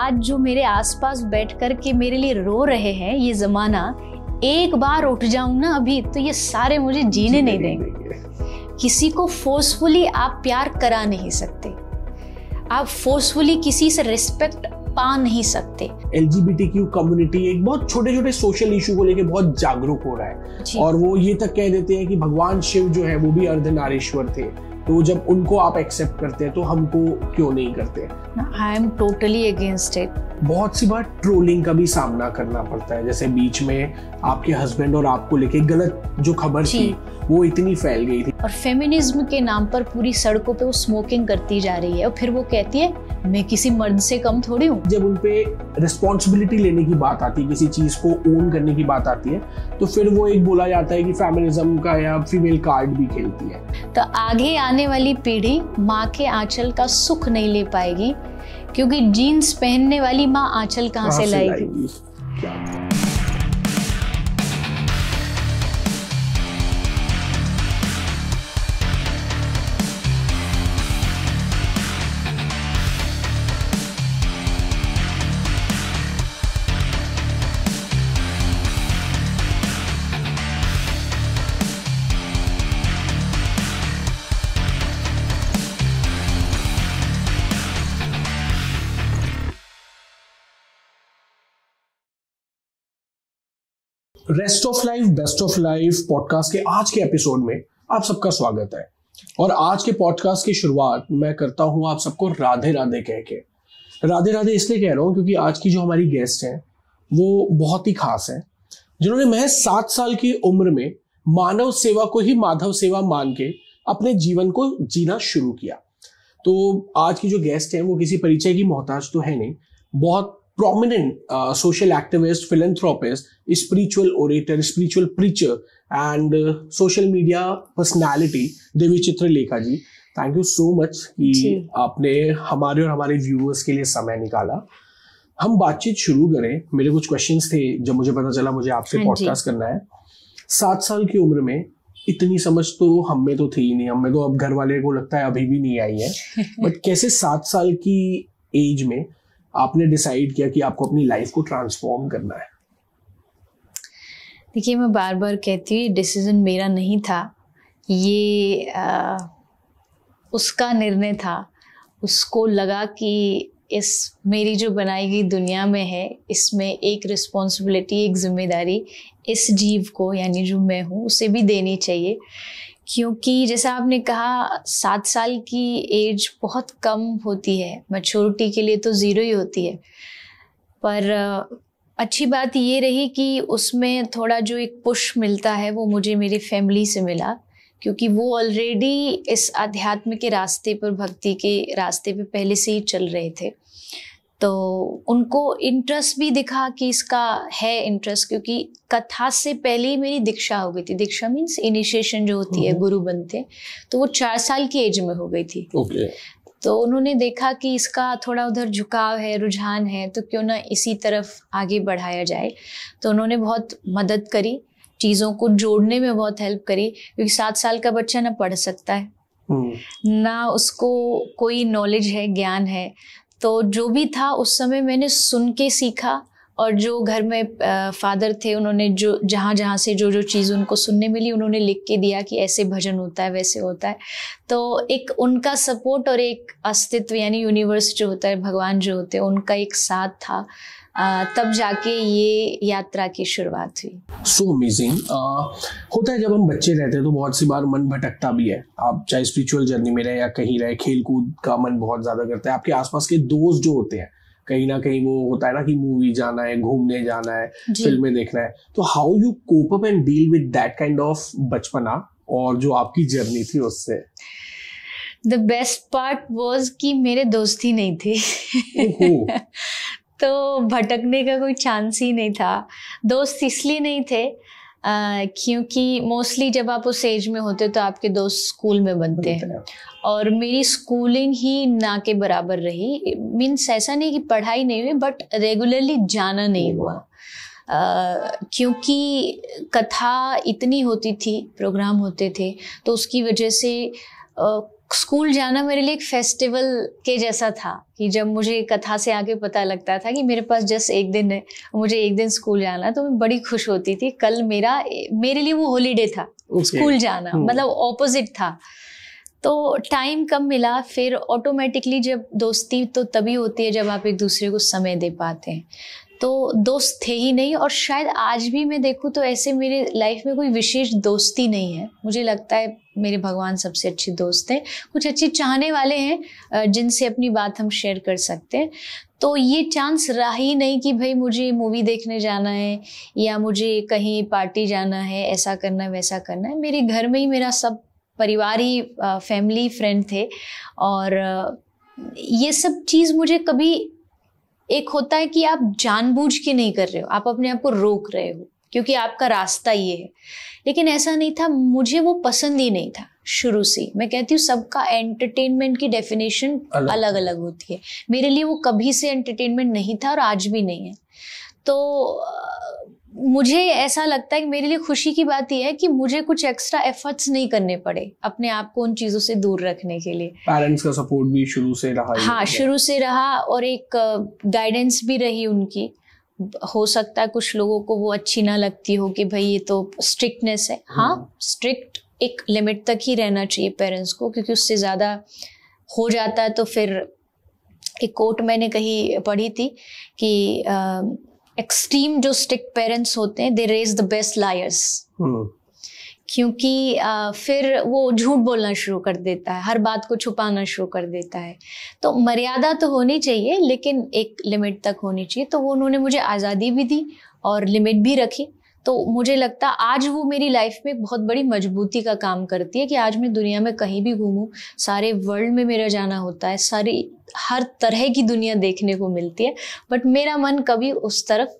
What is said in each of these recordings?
आज जो मेरे आसपास बैठ कर के मेरे लिए रो रहे हैं ये ज़माना एक बार उठ जाऊं ना अभी तो ये सारे मुझे जीने, जीने नहीं देंगे किसी को फोर्सफुली आप प्यार करा नहीं सकते आप फोर्सफुली किसी से रिस्पेक्ट पा नहीं सकते एल कम्युनिटी एक बहुत छोटे छोटे सोशल इशू को लेके बहुत जागरूक हो रहा है और वो ये तक कह देते हैं कि भगवान शिव जो है वो भी अर्धनारेश्वर थे तो जब उनको आप एक्सेप्ट करते हैं तो हमको क्यों नहीं करते I am totally against it बहुत सी बार ट्रोलिंग का भी सामना करना पड़ता है जैसे बीच में आपके हस्बैंड और आपको लेके गलत जो खबर थी वो इतनी फैल गई थी और फेमिनिज्म के नाम पर पूरी सड़कों पे वो स्मोकिंग करती जा रही है और फिर वो कहती है मैं किसी मर्द से कम थोड़ी हूँ जब उनपे रिस्पॉन्सिबिलिटी लेने की बात आती है किसी चीज को ओन करने की बात आती है तो फिर वो एक बोला जाता है कि फेमिनिज्म का या फीमेल कार्ड भी खेलती है तो आगे आने वाली पीढ़ी माँ के आंचल का सुख नहीं ले पाएगी क्योंकि जीन्स पहनने वाली माँ आंचल कहाँ से लाएगी, लाएगी? Rest of life best of life podcast के आज के एपिसोड में आप सबका स्वागत है और आज के पॉडकास्ट की शुरुआत मैं करता हूं आप सबको राधे राधे कह के राधे राधे इसलिए कह रहा हूं क्योंकि आज की जो हमारी गेस्ट हैं वो बहुत ही खास है जिन्होंने महज सात साल की उम्र में मानव सेवा को ही माधव सेवा मान के अपने जीवन को जीना शुरू किया तो आज की जो गेस्ट है वो किसी परिचय की मोहताज तो है नहीं बहुत prominent uh, social activist, philanthropist, spiritual orator, spiritual preacher, and uh, social media personality Devi Chitralekha ji thank you so much कि आपने हमारे और हमारे व्यूअर्स के लिए समय निकाला हम बातचीत शुरू करें मेरे कुछ क्वेश्चंस थे जब मुझे पता चला मुझे आपसे पॉडकास्ट हाँ करना है सात साल की उम्र में इतनी समझ तो हम में तो थी ही नहीं हम में तो अब घर वाले को लगता है अभी भी नहीं आई है बट कैसे सात साल की एज में आपने डिसाइड किया कि आपको अपनी लाइफ को ट्रांसफॉर्म करना है देखिए मैं बार बार कहती हूँ डिसीजन मेरा नहीं था ये आ, उसका निर्णय था उसको लगा कि इस मेरी जो बनाई गई दुनिया में है इसमें एक रिस्पॉन्सिबिलिटी एक जिम्मेदारी इस जीव को यानी जो मैं हूँ उसे भी देनी चाहिए क्योंकि जैसा आपने कहा सात साल की एज बहुत कम होती है मच्योरिटी के लिए तो ज़ीरो ही होती है पर अच्छी बात ये रही कि उसमें थोड़ा जो एक पुश मिलता है वो मुझे मेरी फैमिली से मिला क्योंकि वो ऑलरेडी इस अध्यात्म के रास्ते पर भक्ति के रास्ते पर पहले से ही चल रहे थे तो उनको इंटरेस्ट भी दिखा कि इसका है इंटरेस्ट क्योंकि कथा से पहले ही मेरी दीक्षा हो गई थी दीक्षा मीन्स इनिशिएशन जो होती है हम्म। गुरु बनते तो वो चार साल की एज में हो गई थी तो उन्होंने देखा कि इसका थोड़ा उधर झुकाव है रुझान है तो क्यों ना इसी तरफ आगे बढ़ाया जाए तो उन्होंने बहुत मदद करी चीज़ों को जोड़ने में बहुत हेल्प करी क्योंकि सात साल का बच्चा ना पढ़ सकता है हम्म। ना उसको कोई नॉलेज है ज्ञान है तो जो भी था उस समय मैंने सुन के सीखा और जो घर में फादर थे उन्होंने जो जहाँ जहाँ से जो जो चीज़ उनको सुनने मिली उन्होंने लिख के दिया कि ऐसे भजन होता है वैसे होता है तो एक उनका सपोर्ट और एक अस्तित्व यानी यूनिवर्स जो होता है भगवान जो होते हैं उनका एक साथ था तब जाके ये यात्रा की शुरुआत हुई सो so अमेजिंग होता है जब हम बच्चे रहते हैं तो बहुत सी बार मन भटकता भी है आप चाहे स्पिरिचुअल जर्नी में रहे या कहीं रहे खेल कूद का मन बहुत ज्यादा करता है आपके आसपास के दोस्त जो होते हैं कहीं ना कहीं वो होता है ना कि मूवी जाना है घूमने जाना है फिल्में देखना है तो how you cope up and deal with that kind of बचपना और जो आपकी जर्नी थी उससे द बेस्ट पार्ट वॉज कि मेरे दोस्त ही नहीं थे तो भटकने का कोई चांस ही नहीं था दोस्त इसलिए नहीं थे Uh, क्योंकि मोस्टली जब आप उस एज में होते तो आपके दोस्त स्कूल में बनते हैं और मेरी स्कूलिंग ही ना के बराबर रही मीन्स ऐसा नहीं कि पढ़ाई नहीं हुई बट रेगुलरली जाना नहीं हुआ uh, क्योंकि कथा इतनी होती थी प्रोग्राम होते थे तो उसकी वजह से uh, स्कूल जाना मेरे लिए एक फेस्टिवल के जैसा था कि जब मुझे कथा से आगे पता लगता था कि मेरे पास जस्ट एक दिन है मुझे एक दिन स्कूल जाना है तो मैं बड़ी खुश होती थी कल मेरा मेरे लिए वो हॉलीडे था okay. स्कूल जाना hmm. मतलब ऑपोजिट था तो टाइम कम मिला फिर ऑटोमेटिकली जब दोस्ती तो तभी होती है जब आप एक दूसरे को समय दे पाते हैं तो दोस्त थे ही नहीं और शायद आज भी मैं देखूँ तो ऐसे मेरे लाइफ में कोई विशेष दोस्ती नहीं है मुझे लगता है मेरे भगवान सबसे अच्छे दोस्त हैं कुछ अच्छे चाहने वाले हैं जिनसे अपनी बात हम शेयर कर सकते हैं तो ये चांस रहा ही नहीं कि भाई मुझे मूवी देखने जाना है या मुझे कहीं पार्टी जाना है ऐसा करना है वैसा करना है मेरे घर में ही मेरा सब परिवार ही फैमिली फ्रेंड थे और ये सब चीज़ मुझे कभी एक होता है कि आप जानबूझ के नहीं कर रहे हो आप अपने आप को रोक रहे हो क्योंकि आपका रास्ता ये है लेकिन ऐसा नहीं था मुझे वो पसंद ही नहीं था शुरू से मैं कहती हूँ सबका एंटरटेनमेंट की डेफिनेशन अलग अलग, अलग होती है मेरे लिए वो कभी से एंटरटेनमेंट नहीं था और आज भी नहीं है तो मुझे ऐसा लगता है कि मेरे लिए खुशी की बात यह है कि मुझे कुछ एक्स्ट्रा एफर्ट्स नहीं करने पड़े अपने आप को उन चीज़ों से दूर रखने के लिए पेरेंट्स का सपोर्ट भी शुरू से रहा हाँ शुरू से रहा और एक गाइडेंस भी रही उनकी हो सकता है कुछ लोगों को वो अच्छी ना लगती हो कि भाई ये तो स्ट्रिक्टनेस है हाँ स्ट्रिक्ट हाँ, एक लिमिट तक ही रहना चाहिए पेरेंट्स को क्योंकि उससे ज़्यादा हो जाता है तो फिर एक कोट मैंने कहीं पढ़ी थी कि एक्सट्रीम जो स्ट्रिक्ट पेरेंट्स होते हैं they raise the best liars क्योंकि फिर वो झूठ बोलना शुरू कर देता है हर बात को छुपाना शुरू कर देता है तो मर्यादा तो होनी चाहिए लेकिन एक लिमिट तक होनी चाहिए तो वो उन्होंने मुझे आज़ादी भी दी और लिमिट भी रखी तो मुझे लगता आज वो मेरी लाइफ में एक बहुत बड़ी मजबूती का काम करती है कि आज मैं दुनिया में कहीं भी घूमूं सारे वर्ल्ड में मेरा जाना होता है सारी हर तरह की दुनिया देखने को मिलती है बट मेरा मन कभी उस तरफ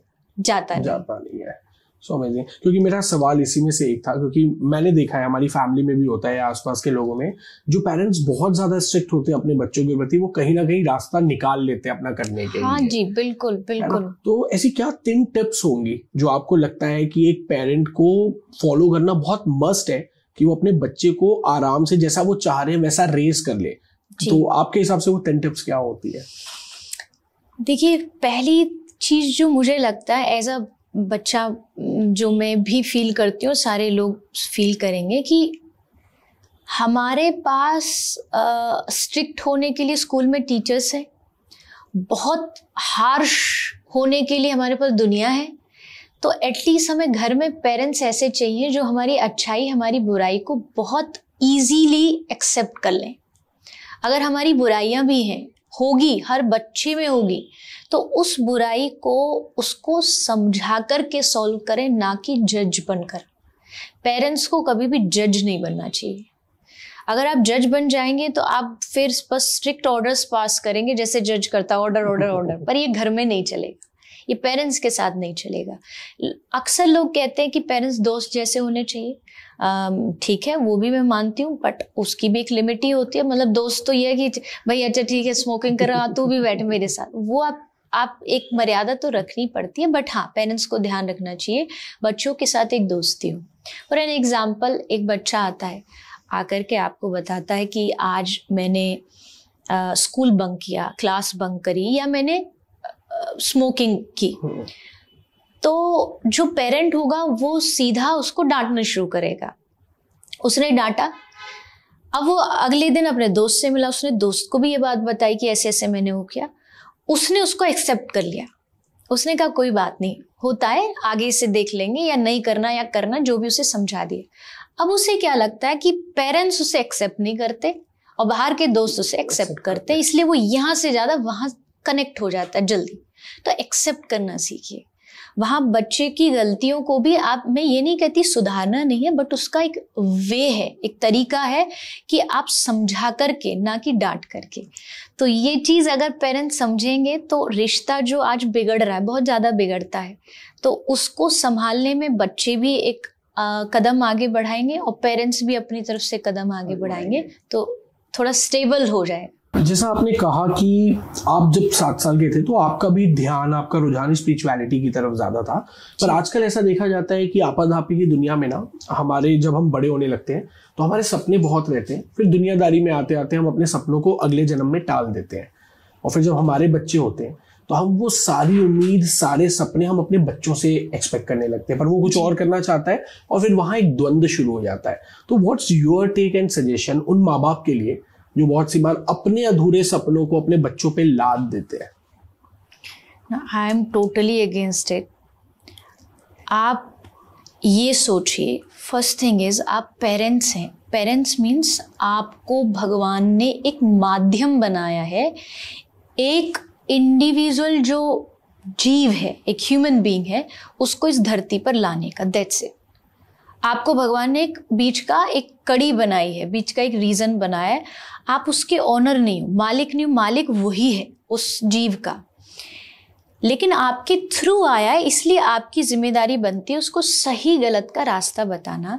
जाता नहीं जाता नहीं है सो अमेजिंग क्योंकि मेरा सवाल इसी में से एक था क्योंकि मैंने देखा है हमारी फैमिली में भी होता है आसपास के लोगों में जो पेरेंट्स बहुत ज्यादा स्ट्रिक्ट होते हैं अपने बच्चों के प्रति वो कहीं ना कहीं रास्ता निकाल लेते हैं अपना करने के हाँ लिए जी बिल्कुल बिल्कुल तो ऐसी क्या तीन टिप्स होंगी जो आपको लगता है कि एक पेरेंट को फॉलो करना बहुत मस्ट है कि वो अपने बच्चे को आराम से जैसा वो चाह रहे हैं वैसा रेस कर ले तो आपके हिसाब से वो तीन टिप्स क्या होती है देखिए पहली चीज जो मुझे लगता है एज अ बच्चा जो मैं भी फील करती हूँ सारे लोग फील करेंगे कि हमारे पास स्ट्रिक्ट होने के लिए स्कूल में टीचर्स हैं बहुत हार्श होने के लिए हमारे पास दुनिया है तो एटलीस्ट हमें घर में पेरेंट्स ऐसे चाहिए जो हमारी अच्छाई हमारी बुराई को बहुत ईजीली एक्सेप्ट कर लें अगर हमारी बुराइयाँ भी हैं होगी हर बच्चे में होगी तो उस बुराई को उसको समझा कर के सॉल्व करें ना कि जज बनकर पेरेंट्स को कभी भी जज नहीं बनना चाहिए अगर आप जज बन जाएंगे तो आप फिर बस स्ट्रिक्ट ऑर्डर्स पास करेंगे जैसे जज करता ऑर्डर ऑर्डर ऑर्डर पर ये घर में नहीं चलेगा ये पेरेंट्स के साथ नहीं चलेगा अक्सर लोग कहते हैं कि पेरेंट्स दोस्त जैसे होने चाहिए ठीक है वो भी मैं मानती हूँ बट उसकी भी एक लिमिट ही होती है मतलब दोस्त तो ये है कि भाई अच्छा ठीक है स्मोकिंग कर रहा तू भी बैठ मेरे साथ वो आप आप एक मर्यादा तो रखनी पड़ती है बट हाँ पेरेंट्स को ध्यान रखना चाहिए बच्चों के साथ एक दोस्ती हो और एन एग्जाम्पल एक बच्चा आता है आकर के आपको बताता है कि आज मैंने स्कूल बंक किया क्लास बंक करी या मैंने स्मोकिंग की हम्म। तो जो पेरेंट होगा वो सीधा उसको डांटना शुरू करेगा उसने डांटा अब वो अगले दिन अपने दोस्त से मिला उसने दोस्त को भी ये बात बताई कि ऐसे ऐसे मैंने वो किया उसने उसको एक्सेप्ट कर लिया उसने कहा कोई बात नहीं होता है आगे से देख लेंगे या नहीं करना या करना जो भी उसे समझा दिए अब उसे क्या लगता है कि पेरेंट्स उसे एक्सेप्ट नहीं करते और बाहर के दोस्त उसे एक्सेप्ट करते इसलिए वो यहाँ से ज़्यादा वहाँ कनेक्ट हो जाता है जल्दी तो एक्सेप्ट करना सीखिए वहाँ बच्चे की गलतियों को भी आप मैं ये नहीं कहती सुधारना नहीं है बट उसका एक वे है एक तरीका है कि आप समझा करके ना कि डांट करके तो ये चीज़ अगर पेरेंट्स समझेंगे तो रिश्ता जो आज बिगड़ रहा है बहुत ज़्यादा बिगड़ता है तो उसको संभालने में बच्चे भी एक आ, कदम आगे बढ़ाएंगे और पेरेंट्स भी अपनी तरफ से कदम आगे बढ़ाएंगे तो थोड़ा स्टेबल हो जाएगा जैसा आपने कहा कि आप जब सात साल के थे तो आपका भी ध्यान आपका रुझान स्पिरिचुअलिटी की तरफ ज्यादा था पर आजकल ऐसा देखा जाता है कि आपाधापी की दुनिया में ना हमारे जब हम बड़े होने लगते हैं तो हमारे सपने बहुत रहते हैं फिर दुनियादारी में आते आते हम अपने सपनों को अगले जन्म में टाल देते हैं और फिर जब हमारे बच्चे होते हैं तो हम वो सारी उम्मीद सारे सपने हम अपने बच्चों से एक्सपेक्ट करने लगते हैं पर वो कुछ और करना चाहता है और फिर वहाँ एक द्वंद्व शुरू हो जाता है तो what's your take and suggestion उन माँ बाप के लिए जो बहुत सी बार अपने अधूरे सपनों को अपने बच्चों पे लाद देते हैं I am totally against it आप ये सोचिए फर्स्ट थिंग इज आप पेरेंट्स हैं पेरेंट्स मीन्स आपको भगवान ने एक माध्यम बनाया है एक इंडिविजुअल जो जीव है एक ह्यूमन बीइंग है उसको इस धरती पर लाने का दैट्स इट आपको भगवान ने एक बीच का एक कड़ी बनाई है बीच का एक रीज़न बनाया है आप उसके ऑनर नहीं हो मालिक नहीं हो मालिक वही है उस जीव का लेकिन आपके थ्रू आया है इसलिए आपकी जिम्मेदारी बनती है उसको सही गलत का रास्ता बताना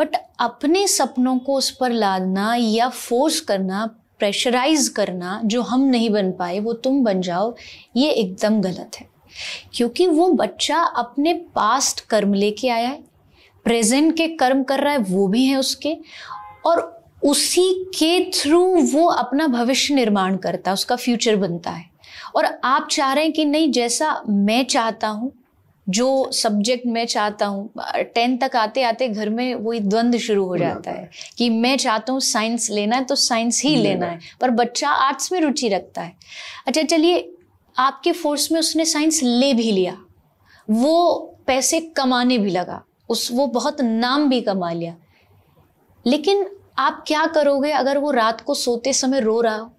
बट अपने सपनों को उस पर लादना या फोर्स करना प्रेशराइज करना जो हम नहीं बन पाए वो तुम बन जाओ ये एकदम गलत है क्योंकि वो बच्चा अपने पास्ट कर्म लेके आया है प्रेजेंट के कर्म कर रहा है वो भी है उसके और उसी के थ्रू वो अपना भविष्य निर्माण करता है उसका फ्यूचर बनता है और आप चाह रहे हैं कि नहीं जैसा मैं चाहता हूँ जो सब्जेक्ट मैं चाहता हूँ टेंथ तक आते आते घर में वही द्वंद्व शुरू हो जाता है कि मैं चाहता हूँ साइंस लेना है तो साइंस ही लेना है पर बच्चा आर्ट्स में रुचि रखता है अच्छा चलिए आपके फोर्स में उसने साइंस ले भी लिया वो पैसे कमाने भी लगा उस वो बहुत नाम भी कमा लिया लेकिन आप क्या करोगे अगर वो रात को सोते समय रो रहा हो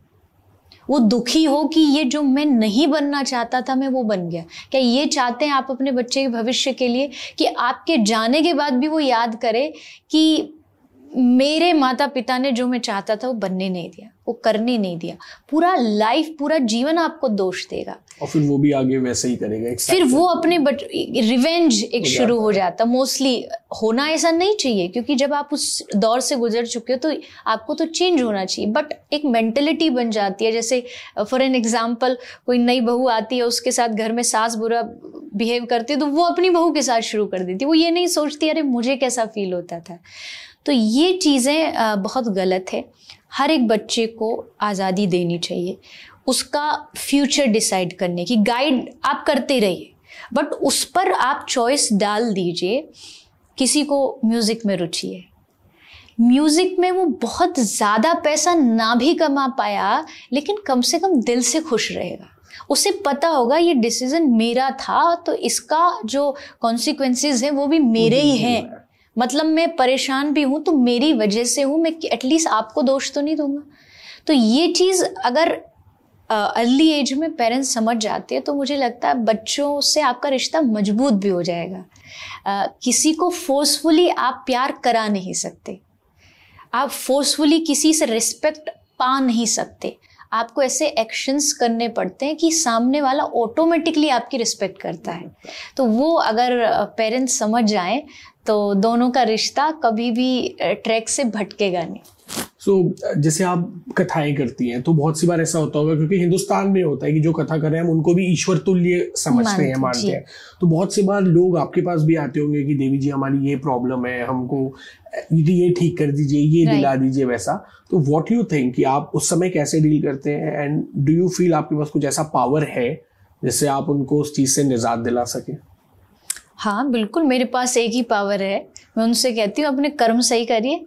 वो दुखी हो कि ये जो मैं नहीं बनना चाहता था मैं वो बन गया क्या ये चाहते हैं आप अपने बच्चे के भविष्य के लिए कि आपके जाने के बाद भी वो याद करे कि मेरे माता पिता ने जो मैं चाहता था वो बनने नहीं दिया वो करने नहीं दिया पूरा लाइफ पूरा जीवन आपको दोष देगा और फिर वो भी आगे वैसे ही करेगा फिर वो अपने बट रिवेंज एक शुरू हो जाता मोस्टली होना ऐसा नहीं चाहिए क्योंकि जब आप उस दौर से गुजर चुके हो तो आपको तो चेंज होना चाहिए बट एक मेंटेलिटी बन जाती है जैसे फॉर एन एग्जाम्पल कोई नई बहू आती है उसके साथ घर में सास बुरा बिहेव करती है तो वो अपनी बहू के साथ शुरू कर देती है वो ये नहीं सोचती अरे मुझे कैसा फील होता था तो ये चीज़ें बहुत गलत है हर एक बच्चे को आज़ादी देनी चाहिए उसका फ्यूचर डिसाइड करने की गाइड आप करते रहिए बट उस पर आप चॉइस डाल दीजिए किसी को म्यूज़िक में रुचि है म्यूज़िक में वो बहुत ज़्यादा पैसा ना भी कमा पाया लेकिन कम से कम दिल से खुश रहेगा उसे पता होगा ये डिसीज़न मेरा था तो इसका जो कॉन्सिक्वेंसेज हैं वो भी मेरे ही हैं मतलब मैं परेशान भी हूँ तो मेरी वजह से हूँ मैं एटलीस्ट आपको दोष तो नहीं दूंगा तो ये चीज़ अगर अर्ली एज में पेरेंट्स समझ जाते हैं तो मुझे लगता है बच्चों से आपका रिश्ता मजबूत भी हो जाएगा आ, किसी को फोर्सफुली आप प्यार करा नहीं सकते आप फोर्सफुली किसी से रिस्पेक्ट पा नहीं सकते आपको ऐसे एक्शंस करने पड़ते हैं कि सामने वाला ऑटोमेटिकली आपकी रिस्पेक्ट करता है तो वो अगर पेरेंट्स समझ जाएं तो दोनों का रिश्ता कभी भी ट्रैक से भटकेगा नहीं सो so, जैसे आप कथाएं करती हैं तो बहुत सी बार ऐसा होता होगा क्योंकि हिंदुस्तान में होता है कि जो कथा कर रहे हैं हम उनको भी ईश्वर तुल्य समझते हैं मानते हैं तो बहुत सी बार लोग आपके पास भी आते होंगे कि देवी जी हमारी ये प्रॉब्लम है हमको ये ठीक कर दीजिए ये दिला दीजिए वैसा तो व्हाट यू थिंक कि आप उस समय कैसे डील करते हैं एंड डू यू फील आपके पास कुछ ऐसा पावर है जिससे आप उनको उस चीज से निजात दिला सकें हाँ बिल्कुल मेरे पास एक ही पावर है मैं उनसे कहती हूँ अपने कर्म सही करिए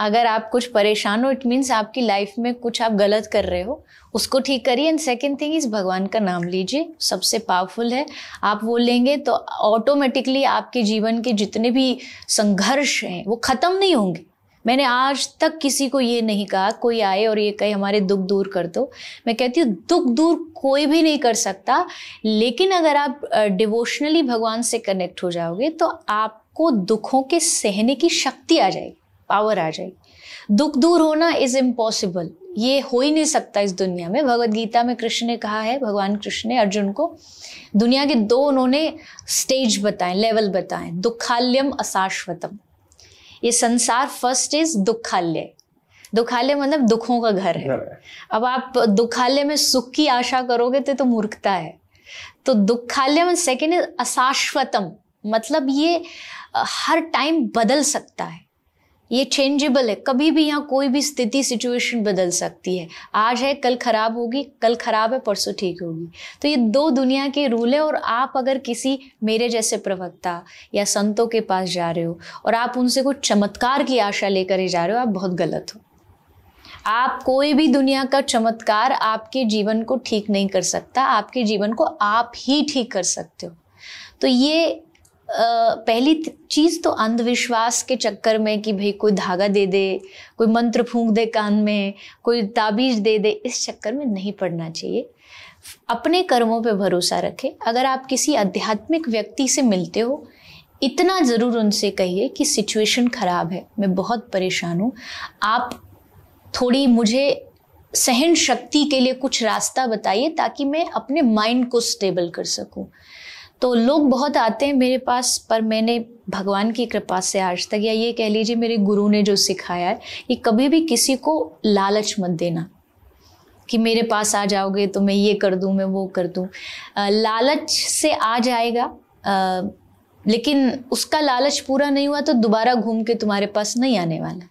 अगर आप कुछ परेशान हो इट मीन्स आपकी लाइफ में कुछ आप गलत कर रहे हो उसको ठीक करिए एंड सेकेंड थिंग इज़ भगवान का नाम लीजिए सबसे पावरफुल है आप वो लेंगे तो ऑटोमेटिकली आपके जीवन के जितने भी संघर्ष हैं वो ख़त्म नहीं होंगे मैंने आज तक किसी को ये नहीं कहा कोई आए और ये कहे हमारे दुख दूर कर दो मैं कहती हूँ दुख दूर कोई भी नहीं कर सकता लेकिन अगर आप डिवोशनली भगवान से कनेक्ट हो जाओगे तो आपको दुखों के सहने की शक्ति आ जाएगी पावर आ जाएगी दुख दूर होना इज इम्पॉसिबल ये हो ही नहीं सकता इस दुनिया में भगवत गीता में कृष्ण ने कहा है भगवान कृष्ण ने अर्जुन को दुनिया के दो उन्होंने स्टेज बताएं लेवल बताएं दुखाल्यम अशाश्वतम ये संसार फर्स्ट इज दुखालय दुखालय मतलब दुखों का घर है अब आप दुखालय में सुख की आशा करोगे तो, तो मूर्खता है तो दुखालय में सेकेंड इज अशाश्वतम मतलब ये हर टाइम बदल सकता है ये चेंजेबल है कभी भी यहाँ कोई भी स्थिति सिचुएशन बदल सकती है आज है कल ख़राब होगी कल ख़राब है परसों ठीक होगी तो ये दो दुनिया के रूल है और आप अगर किसी मेरे जैसे प्रवक्ता या संतों के पास जा रहे हो और आप उनसे कुछ चमत्कार की आशा लेकर ही जा रहे हो आप बहुत गलत हो आप कोई भी दुनिया का चमत्कार आपके जीवन को ठीक नहीं कर सकता आपके जीवन को आप ही ठीक कर सकते हो तो ये पहली चीज़ तो अंधविश्वास के चक्कर में कि भाई कोई धागा दे दे कोई मंत्र फूंक दे कान में कोई ताबीज दे दे इस चक्कर में नहीं पड़ना चाहिए अपने कर्मों पे भरोसा रखें अगर आप किसी आध्यात्मिक व्यक्ति से मिलते हो इतना ज़रूर उनसे कहिए कि सिचुएशन ख़राब है मैं बहुत परेशान हूँ आप थोड़ी मुझे सहन शक्ति के लिए कुछ रास्ता बताइए ताकि मैं अपने माइंड को स्टेबल कर सकूं तो लोग बहुत आते हैं मेरे पास पर मैंने भगवान की कृपा से आज तक या ये कह लीजिए मेरे गुरु ने जो सिखाया है कि कभी भी किसी को लालच मत देना कि मेरे पास आ जाओगे तो मैं ये कर दूँ मैं वो कर दूँ लालच से आ जाएगा लेकिन उसका लालच पूरा नहीं हुआ तो दोबारा घूम के तुम्हारे पास नहीं आने वाला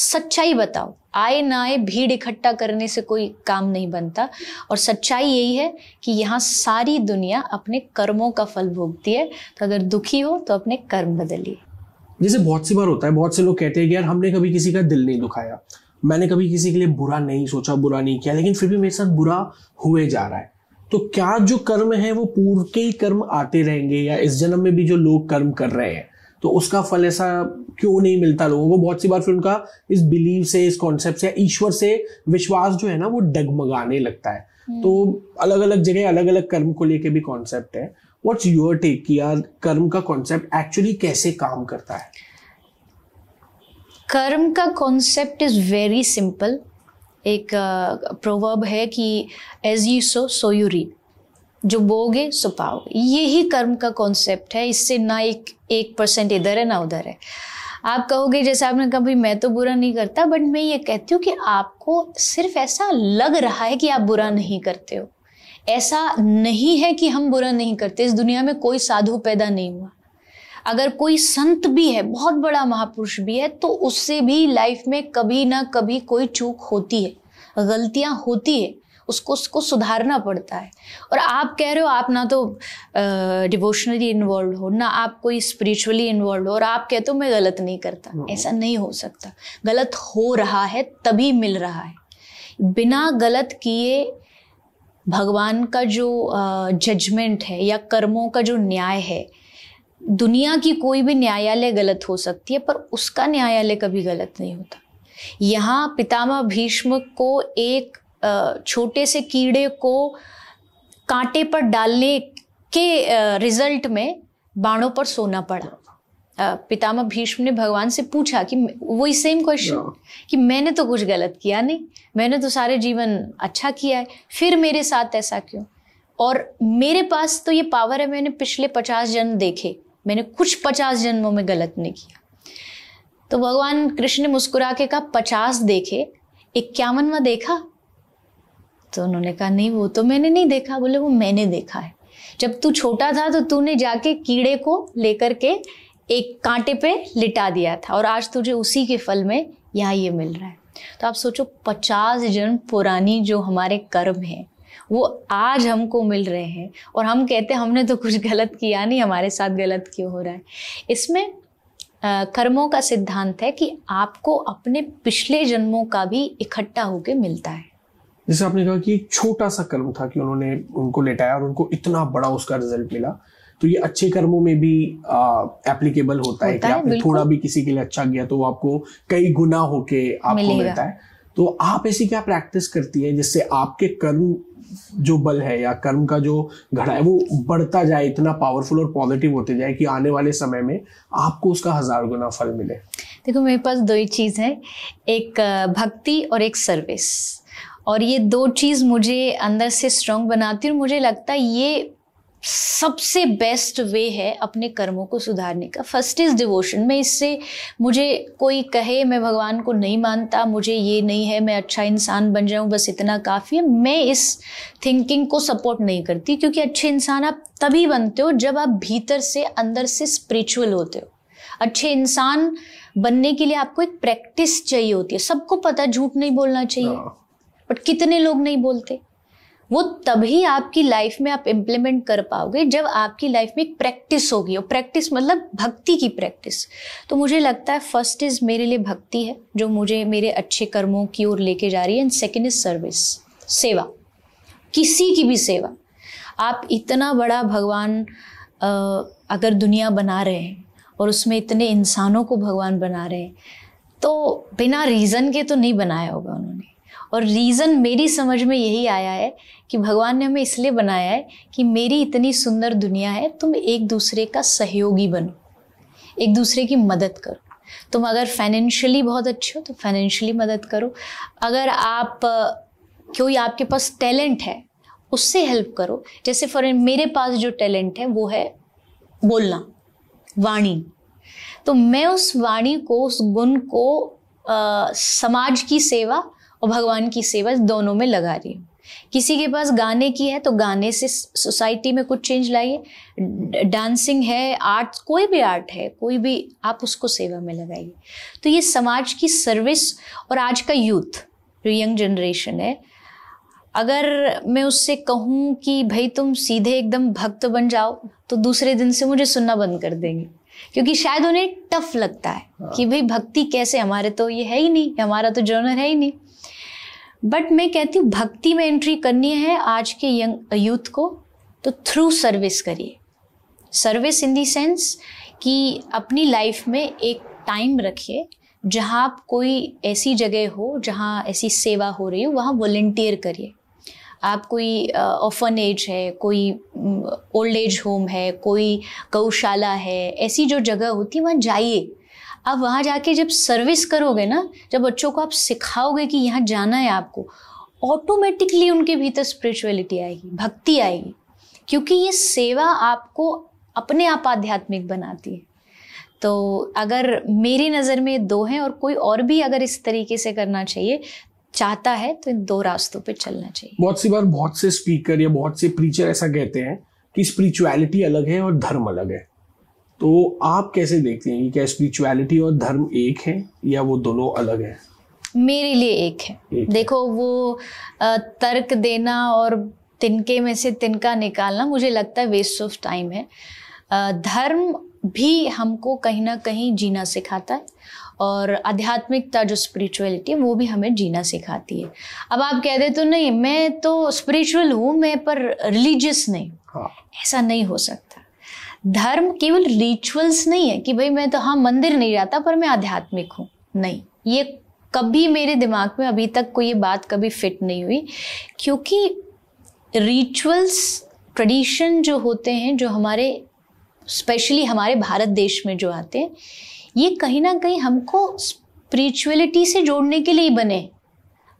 सच्चाई बताओ आए ना आए भीड़ इकट्ठा करने से कोई काम नहीं बनता और सच्चाई यही है कि यहाँ सारी दुनिया अपने कर्मों का फल भोगती है तो अगर दुखी हो तो अपने कर्म बदलिए जैसे बहुत सी बार होता है बहुत से लोग कहते हैं कि यार हमने कभी किसी का दिल नहीं दुखाया मैंने कभी किसी के लिए बुरा नहीं सोचा बुरा नहीं किया लेकिन फिर भी मेरे साथ बुरा हुए जा रहा है तो क्या जो कर्म है वो पूर्व के ही कर्म आते रहेंगे या इस जन्म में भी जो लोग कर्म कर रहे हैं तो उसका फल ऐसा क्यों नहीं मिलता लोगों को बहुत सी बार फिर उनका इस बिलीव से इस कॉन्सेप्ट से ईश्वर से विश्वास जो है ना वो डगमगाने लगता है हम्म। तो अलग अलग जगह अलग अलग कर्म को लेके भी कॉन्सेप्ट है व्हाट्स योर टेक किया कर्म का कॉन्सेप्ट एक्चुअली कैसे काम करता है कर्म का कॉन्सेप्ट इज वेरी सिंपल एक प्रोवर्ब है कि as you sow so you reap जो बोगे सो पाओगे यही कर्म का कॉन्सेप्ट है इससे ना एक एक परसेंट इधर है ना उधर है आप कहोगे जैसे आपने कहा भाई मैं तो बुरा नहीं करता बट मैं ये कहती हूँ कि आपको सिर्फ ऐसा लग रहा है कि आप बुरा नहीं करते हो ऐसा नहीं है कि हम बुरा नहीं करते इस दुनिया में कोई साधु पैदा नहीं हुआ अगर कोई संत भी है बहुत बड़ा महापुरुष भी है तो उससे भी लाइफ में कभी ना कभी कोई चूक होती है गलतियाँ होती है उसको उसको सुधारना पड़ता है और आप कह रहे हो आप ना तो डिवोशनली इन्वॉल्व हो ना आप कोई स्पिरिचुअली इन्वॉल्व हो और आप कहते हो मैं गलत नहीं करता नहीं। हम्म। ऐसा नहीं हो सकता गलत हो रहा है तभी मिल रहा है बिना गलत किए भगवान का जो जजमेंट है या कर्मों का जो न्याय है दुनिया की कोई भी न्यायालय गलत हो सकती है पर उसका न्यायालय कभी गलत नहीं होता यहाँ पितामह भीष्म को एक छोटे से कीड़े को कांटे पर डालने के रिजल्ट में बाणों पर सोना पड़ा पितामह भीष्म ने भगवान से पूछा कि वही सेम क्वेश्चन कि मैंने तो कुछ गलत किया नहीं मैंने तो सारे जीवन अच्छा किया है फिर मेरे साथ ऐसा क्यों और मेरे पास तो ये पावर है मैंने पिछले पचास जन्म देखे मैंने कुछ पचास जन्मों में गलत नहीं किया तो भगवान कृष्ण ने मुस्कुरा के कहा पचास देखे इक्यावनवा देखा तो उन्होंने कहा नहीं वो तो मैंने नहीं देखा बोले वो मैंने देखा है जब तू छोटा था तो तूने जाके कीड़े को लेकर के एक कांटे पे लिटा दिया था और आज तुझे उसी के फल में यहाँ ये मिल रहा है तो आप सोचो पचास जन्म पुरानी जो हमारे कर्म हैं वो आज हमको मिल रहे हैं और हम कहते हैं हमने तो कुछ गलत किया नहीं हमारे साथ गलत क्यों हो रहा है इसमें कर्मों का सिद्धांत है कि आपको अपने पिछले जन्मों का भी इकट्ठा होकर मिलता है जैसे आपने कहा कि एक छोटा सा कर्म था कि उन्होंने उनको लेटाया और उनको इतना बड़ा उसका रिजल्ट मिला तो ये अच्छे कर्मों में भी एप्लीकेबल होता, होता है कि आपने थोड़ा भी किसी के लिए अच्छा किया तो आपको कई गुना होके आपको मिलता है तो आप ऐसी क्या प्रैक्टिस करती है जिससे आपके कर्म जो बल है या कर्म का जो घड़ा है वो बढ़ता जाए इतना पावरफुल और पॉजिटिव होते जाए कि आने वाले समय में आपको उसका हजार गुना फल मिले देखो मेरे पास दो ही चीज़ है एक भक्ति और एक सर्विस और ये दो चीज़ मुझे अंदर से स्ट्रॉन्ग बनाती है और मुझे लगता है ये सबसे बेस्ट वे है अपने कर्मों को सुधारने का फर्स्ट इज़ डिवोशन मैं इससे मुझे कोई कहे मैं भगवान को नहीं मानता मुझे ये नहीं है मैं अच्छा इंसान बन जाऊँ बस इतना काफ़ी है मैं इस थिंकिंग को सपोर्ट नहीं करती क्योंकि अच्छे इंसान आप तभी बनते हो जब आप भीतर से अंदर से स्पिरिचुअल होते हो अच्छे इंसान बनने के लिए आपको एक प्रैक्टिस चाहिए होती है सबको पता झूठ नहीं बोलना चाहिए हाँ। बट कितने लोग नहीं बोलते वो तभी आपकी लाइफ में आप इम्प्लीमेंट कर पाओगे जब आपकी लाइफ में एक प्रैक्टिस होगी और प्रैक्टिस मतलब भक्ति की प्रैक्टिस तो मुझे लगता है फर्स्ट इज़ मेरे लिए भक्ति है जो मुझे मेरे अच्छे कर्मों की ओर लेके जा रही है एंड सेकेंड इज़ सर्विस सेवा किसी की भी सेवा आप इतना बड़ा भगवान अगर दुनिया बना रहे हैं और उसमें इतने इंसानों को भगवान बना रहे हैं तो बिना रीज़न के तो नहीं बनाया होगा उन्होंने और रीज़न मेरी समझ में यही आया है कि भगवान ने हमें इसलिए बनाया है कि मेरी इतनी सुंदर दुनिया है तुम एक दूसरे का सहयोगी बनो एक दूसरे की मदद करो तुम अगर फाइनेंशियली बहुत अच्छे हो तो फाइनेंशियली मदद करो अगर आप कोई आपके पास टैलेंट है उससे हेल्प करो जैसे फॉर मेरे पास जो टैलेंट है वो है बोलना वाणी तो मैं उस वाणी को उस गुण को आ, समाज की सेवा और भगवान की सेवा दोनों में लगा रही हूँ किसी के पास गाने की है तो गाने से सोसाइटी में कुछ चेंज लाइए डांसिंग है आर्ट कोई भी आर्ट है कोई भी आप उसको सेवा में लगाइए तो ये समाज की सर्विस और आज का यूथ जो यंग जनरेशन है अगर मैं उससे कहूँ कि भाई तुम सीधे एकदम भक्त बन जाओ तो दूसरे दिन से मुझे सुनना बंद कर देंगे क्योंकि शायद उन्हें टफ लगता है हाँ। कि भाई भक्ति कैसे हमारे तो ये है ही नहीं हमारा तो जर्नर है ही नहीं बट मैं कहती हूँ भक्ति में एंट्री करनी है आज के यंग यूथ को तो थ्रू सर्विस करिए सर्विस इन दी सेंस कि अपनी लाइफ में एक टाइम रखिए जहाँ आप कोई ऐसी जगह हो जहाँ ऐसी सेवा हो रही हो वहाँ वॉल्टियर करिए आप कोई ऑफन uh, एज है कोई ओल्ड एज होम है कोई गौशाला है ऐसी जो जगह होती है वहाँ जाइए आप वहाँ जाके जब सर्विस करोगे ना जब बच्चों को आप सिखाओगे कि यहाँ जाना है आपको ऑटोमेटिकली उनके भीतर स्पिरिचुअलिटी आएगी भक्ति आएगी क्योंकि ये सेवा आपको अपने आप आध्यात्मिक बनाती है तो अगर मेरी नज़र में दो हैं और कोई और भी अगर इस तरीके से करना चाहिए चाहता है तो इन दो रास्तों पे चलना चाहिए बहुत सी बार बहुत से स्पीकर या बहुत से प्रीचर ऐसा कहते हैं कि स्पिरिचुअलिटी अलग है और धर्म अलग है तो आप कैसे देखते हैं क्या स्पिरिचुअलिटी और धर्म एक है या वो दोनों अलग है मेरे लिए एक है एक देखो है। वो तर्क देना और तिनके में से तिनका निकालना मुझे लगता है वेस्ट ऑफ टाइम है धर्म भी हमको कहीं ना कहीं जीना सिखाता है और आध्यात्मिकता जो स्पिरिचुअलिटी है वो भी हमें जीना सिखाती है अब आप कह दे तो नहीं मैं तो स्पिरिचुअल हूँ मैं पर रिलीजियस नहीं हाँ। ऐसा नहीं हो सकता धर्म केवल रिचुअल्स नहीं है कि भाई मैं तो हाँ मंदिर नहीं जाता पर मैं आध्यात्मिक हूँ नहीं ये कभी मेरे दिमाग में अभी तक कोई ये बात कभी फिट नहीं हुई क्योंकि रिचुअल्स ट्रेडिशन जो होते हैं जो हमारे स्पेशली हमारे भारत देश में जो आते हैं ये कहीं ना कहीं हमको स्पिरिचुअलिटी से जोड़ने के लिए बने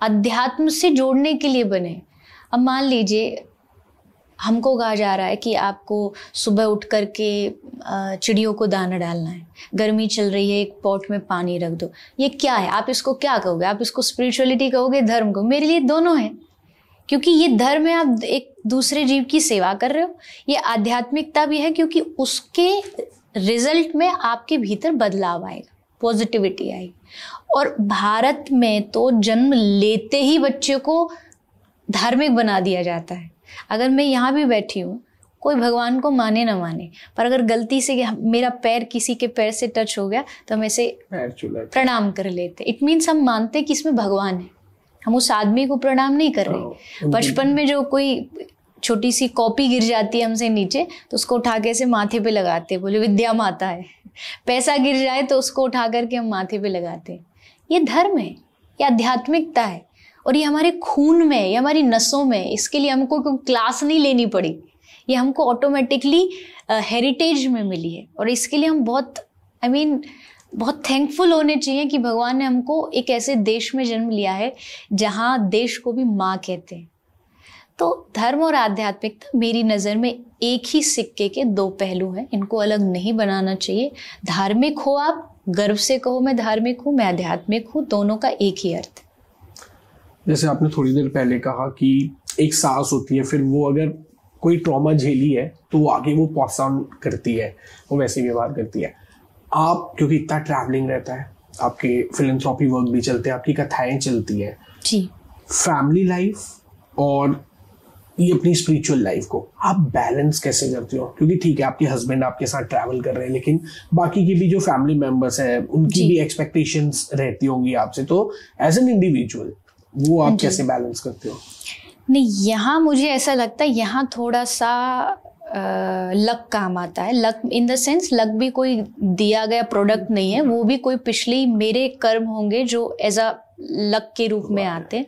अध्यात्म से जोड़ने के लिए बने अब मान लीजिए हमको कहा जा रहा है कि आपको सुबह उठ कर के चिड़ियों को दाना डालना है गर्मी चल रही है एक पॉट में पानी रख दो ये क्या है आप इसको क्या कहोगे आप इसको स्पिरिचुअलिटी कहोगे धर्म को मेरे लिए दोनों है क्योंकि ये धर्म है आप एक दूसरे जीव की सेवा कर रहे हो ये आध्यात्मिकता भी है क्योंकि उसके रिजल्ट में आपके भीतर बदलाव आएगा पॉजिटिविटी आएगी और भारत में तो जन्म लेते ही बच्चे को धार्मिक बना दिया जाता है अगर मैं यहाँ भी बैठी हूँ कोई भगवान को माने ना माने पर अगर गलती से मेरा पैर किसी के पैर से टच हो गया तो हम ऐसे प्रणाम कर लेते इट मीन्स हम मानते कि इसमें भगवान है हम उस आदमी को प्रणाम नहीं कर रहे हाँ, बचपन में जो कोई छोटी सी कॉपी गिर जाती है हमसे नीचे तो उसको उठा के ऐसे माथे पे लगाते बोले विद्या माता है पैसा गिर जाए तो उसको उठा करके हम माथे पे लगाते ये धर्म है ये आध्यात्मिकता है और ये हमारे खून में ये हमारी नसों में इसके लिए हमको कोई क्लास नहीं लेनी पड़ी ये हमको ऑटोमेटिकली हेरिटेज में मिली है और इसके लिए हम बहुत आई I मीन mean, बहुत थैंकफुल होने चाहिए कि भगवान ने हमको एक ऐसे देश में जन्म लिया है जहाँ देश को भी माँ कहते हैं तो धर्म और आध्यात्मिकता मेरी नज़र में एक ही सिक्के के दो पहलू हैं इनको अलग नहीं बनाना चाहिए धार्मिक हो आप गर्व से कहो मैं धार्मिक हूँ मैं आध्यात्मिक हूँ दोनों का एक ही अर्थ है जैसे आपने थोड़ी देर पहले कहा कि एक सास होती है फिर वो अगर कोई ट्रॉमा झेली है तो वो आगे वो पास ऑन करती है वो वैसे व्यवहार करती है आप क्योंकि इतना ट्रैवलिंग रहता है आपके फिलेंथ्रॉपी वर्क भी चलते हैं आपकी कथाएं चलती है जी फैमिली लाइफ और ये अपनी स्पिरिचुअल लाइफ को आप बैलेंस कैसे करते हो क्योंकि ठीक है आपके हस्बैंड आपके साथ ट्रैवल कर रहे हैं लेकिन बाकी की भी जो फैमिली मेंबर्स हैं उनकी भी एक्सपेक्टेशंस रहती होंगी आपसे तो एज एन इंडिविजुअल वो आप कैसे बैलेंस करते हो नहीं यहाँ मुझे ऐसा लगता है यहाँ थोड़ा सा लक काम आता है luck in the sense luck भी कोई दिया गया प्रोडक्ट नहीं है वो भी कोई पिछली मेरे कर्म होंगे जो एज अ लक के रूप में आते हैं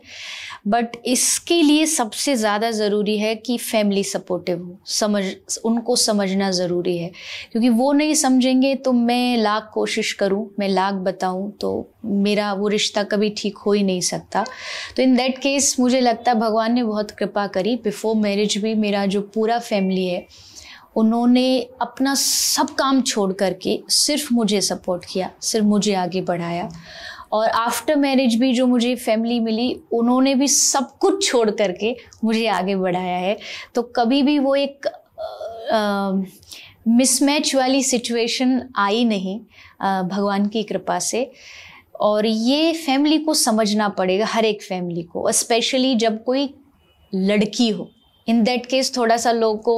बट इसके लिए सबसे ज़्यादा ज़रूरी है कि फैमिली सपोर्टिव हो समझ उनको समझना ज़रूरी है क्योंकि वो नहीं समझेंगे तो मैं लाख कोशिश करूं मैं लाख बताऊं तो मेरा वो रिश्ता कभी ठीक हो ही नहीं सकता तो इन दैट केस मुझे लगता है भगवान ने बहुत कृपा करी बिफोर मैरिज भी मेरा जो पूरा फैमिली है उन्होंने अपना सब काम छोड़ करके सिर्फ मुझे सपोर्ट किया सिर्फ मुझे आगे बढ़ाया और आफ्टर मैरिज भी जो मुझे फैमिली मिली उन्होंने भी सब कुछ छोड़ करके मुझे आगे बढ़ाया है तो कभी भी वो एक मिसमैच वाली सिचुएशन आई नहीं आ, भगवान की कृपा से और ये फैमिली को समझना पड़ेगा हर एक फैमिली को स्पेशली जब कोई लड़की हो इन दैट केस थोड़ा सा लोग को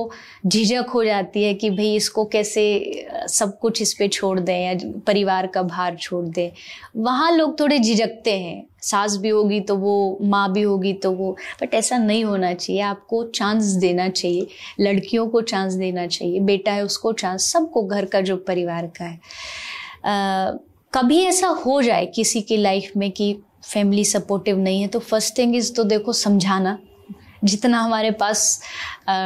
झिझक हो जाती है कि भाई इसको कैसे सब कुछ इस पर छोड़ दें या परिवार का भार छोड़ दें वहाँ लोग थोड़े झिझकते हैं सास भी होगी तो वो माँ भी होगी तो वो बट ऐसा नहीं होना चाहिए आपको चांस देना चाहिए लड़कियों को चांस देना चाहिए बेटा है उसको चांस सबको घर का जो परिवार का है आ, कभी ऐसा हो जाए किसी की लाइफ में कि फैमिली सपोर्टिव नहीं है तो फर्स्ट थिंग इज़ तो देखो समझाना जितना हमारे पास आ,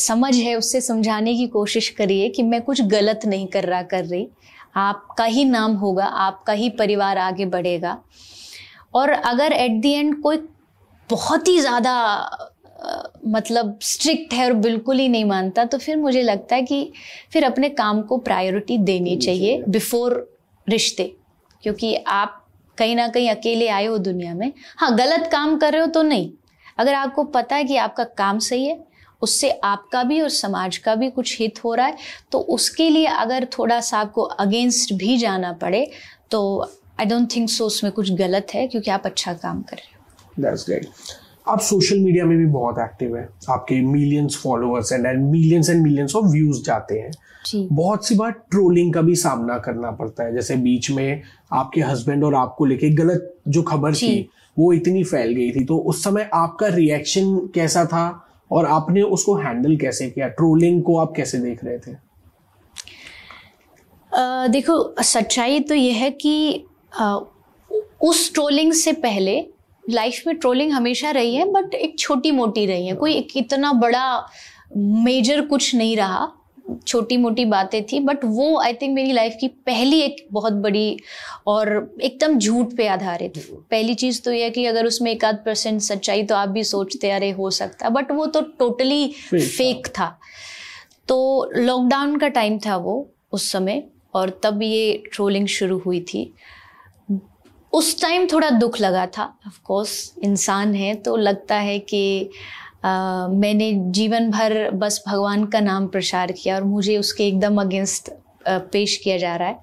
समझ है उससे समझाने की कोशिश करिए कि मैं कुछ गलत नहीं कर रहा कर रही आपका ही नाम होगा आपका ही परिवार आगे बढ़ेगा और अगर एट दी एंड कोई बहुत ही ज़्यादा मतलब स्ट्रिक्ट है और बिल्कुल ही नहीं मानता तो फिर मुझे लगता है कि फिर अपने काम को प्रायोरिटी देनी चाहिए बिफोर रिश्ते क्योंकि आप कहीं ना कहीं अकेले आए हो दुनिया में हाँ गलत काम कर रहे हो तो नहीं अगर आपको पता है कि आपका काम सही है उससे आपका भी और समाज का भी कुछ हित हो रहा है तो उसके लिए अगर थोड़ा सा आपको अगेंस्ट भी जाना पड़े तो आई डोंट थिंक सो उसमें कुछ गलत है क्योंकि आप अच्छा काम कर रहे हो आप सोशल मीडिया में भी बहुत एक्टिव हैं आपके millions followers and and millions and millions of views जाते हैं बहुत सी बार ट्रोलिंग का भी सामना करना पड़ता है जैसे बीच में आपके हस्बैंड और आपको लेके गलत जो खबर थी वो इतनी फैल गई थी तो उस समय आपका रिएक्शन कैसा था और आपने उसको हैंडल कैसे किया ट्रोलिंग को आप कैसे देख रहे थे आ, देखो सच्चाई तो यह है कि आ, उस ट्रोलिंग से पहले लाइफ में ट्रोलिंग हमेशा रही है बट एक छोटी मोटी रही है कोई एक इतना बड़ा मेजर कुछ नहीं रहा छोटी मोटी बातें थी बट वो आई थिंक मेरी लाइफ की पहली एक बहुत बड़ी और एकदम झूठ पे आधारित पहली चीज़ तो यह कि अगर उसमें एक आध परसेंट सच्चाई तो आप भी सोचते अरे हो सकता बट वो तो टोटली फेक था, था। तो लॉकडाउन का टाइम था वो उस समय और तब ये ट्रोलिंग शुरू हुई थी उस टाइम थोड़ा दुख लगा था ऑफ कोर्स इंसान है तो लगता है कि मैंने जीवन भर बस भगवान का नाम प्रचार किया और मुझे उसके एकदम अगेंस्ट पेश किया जा रहा है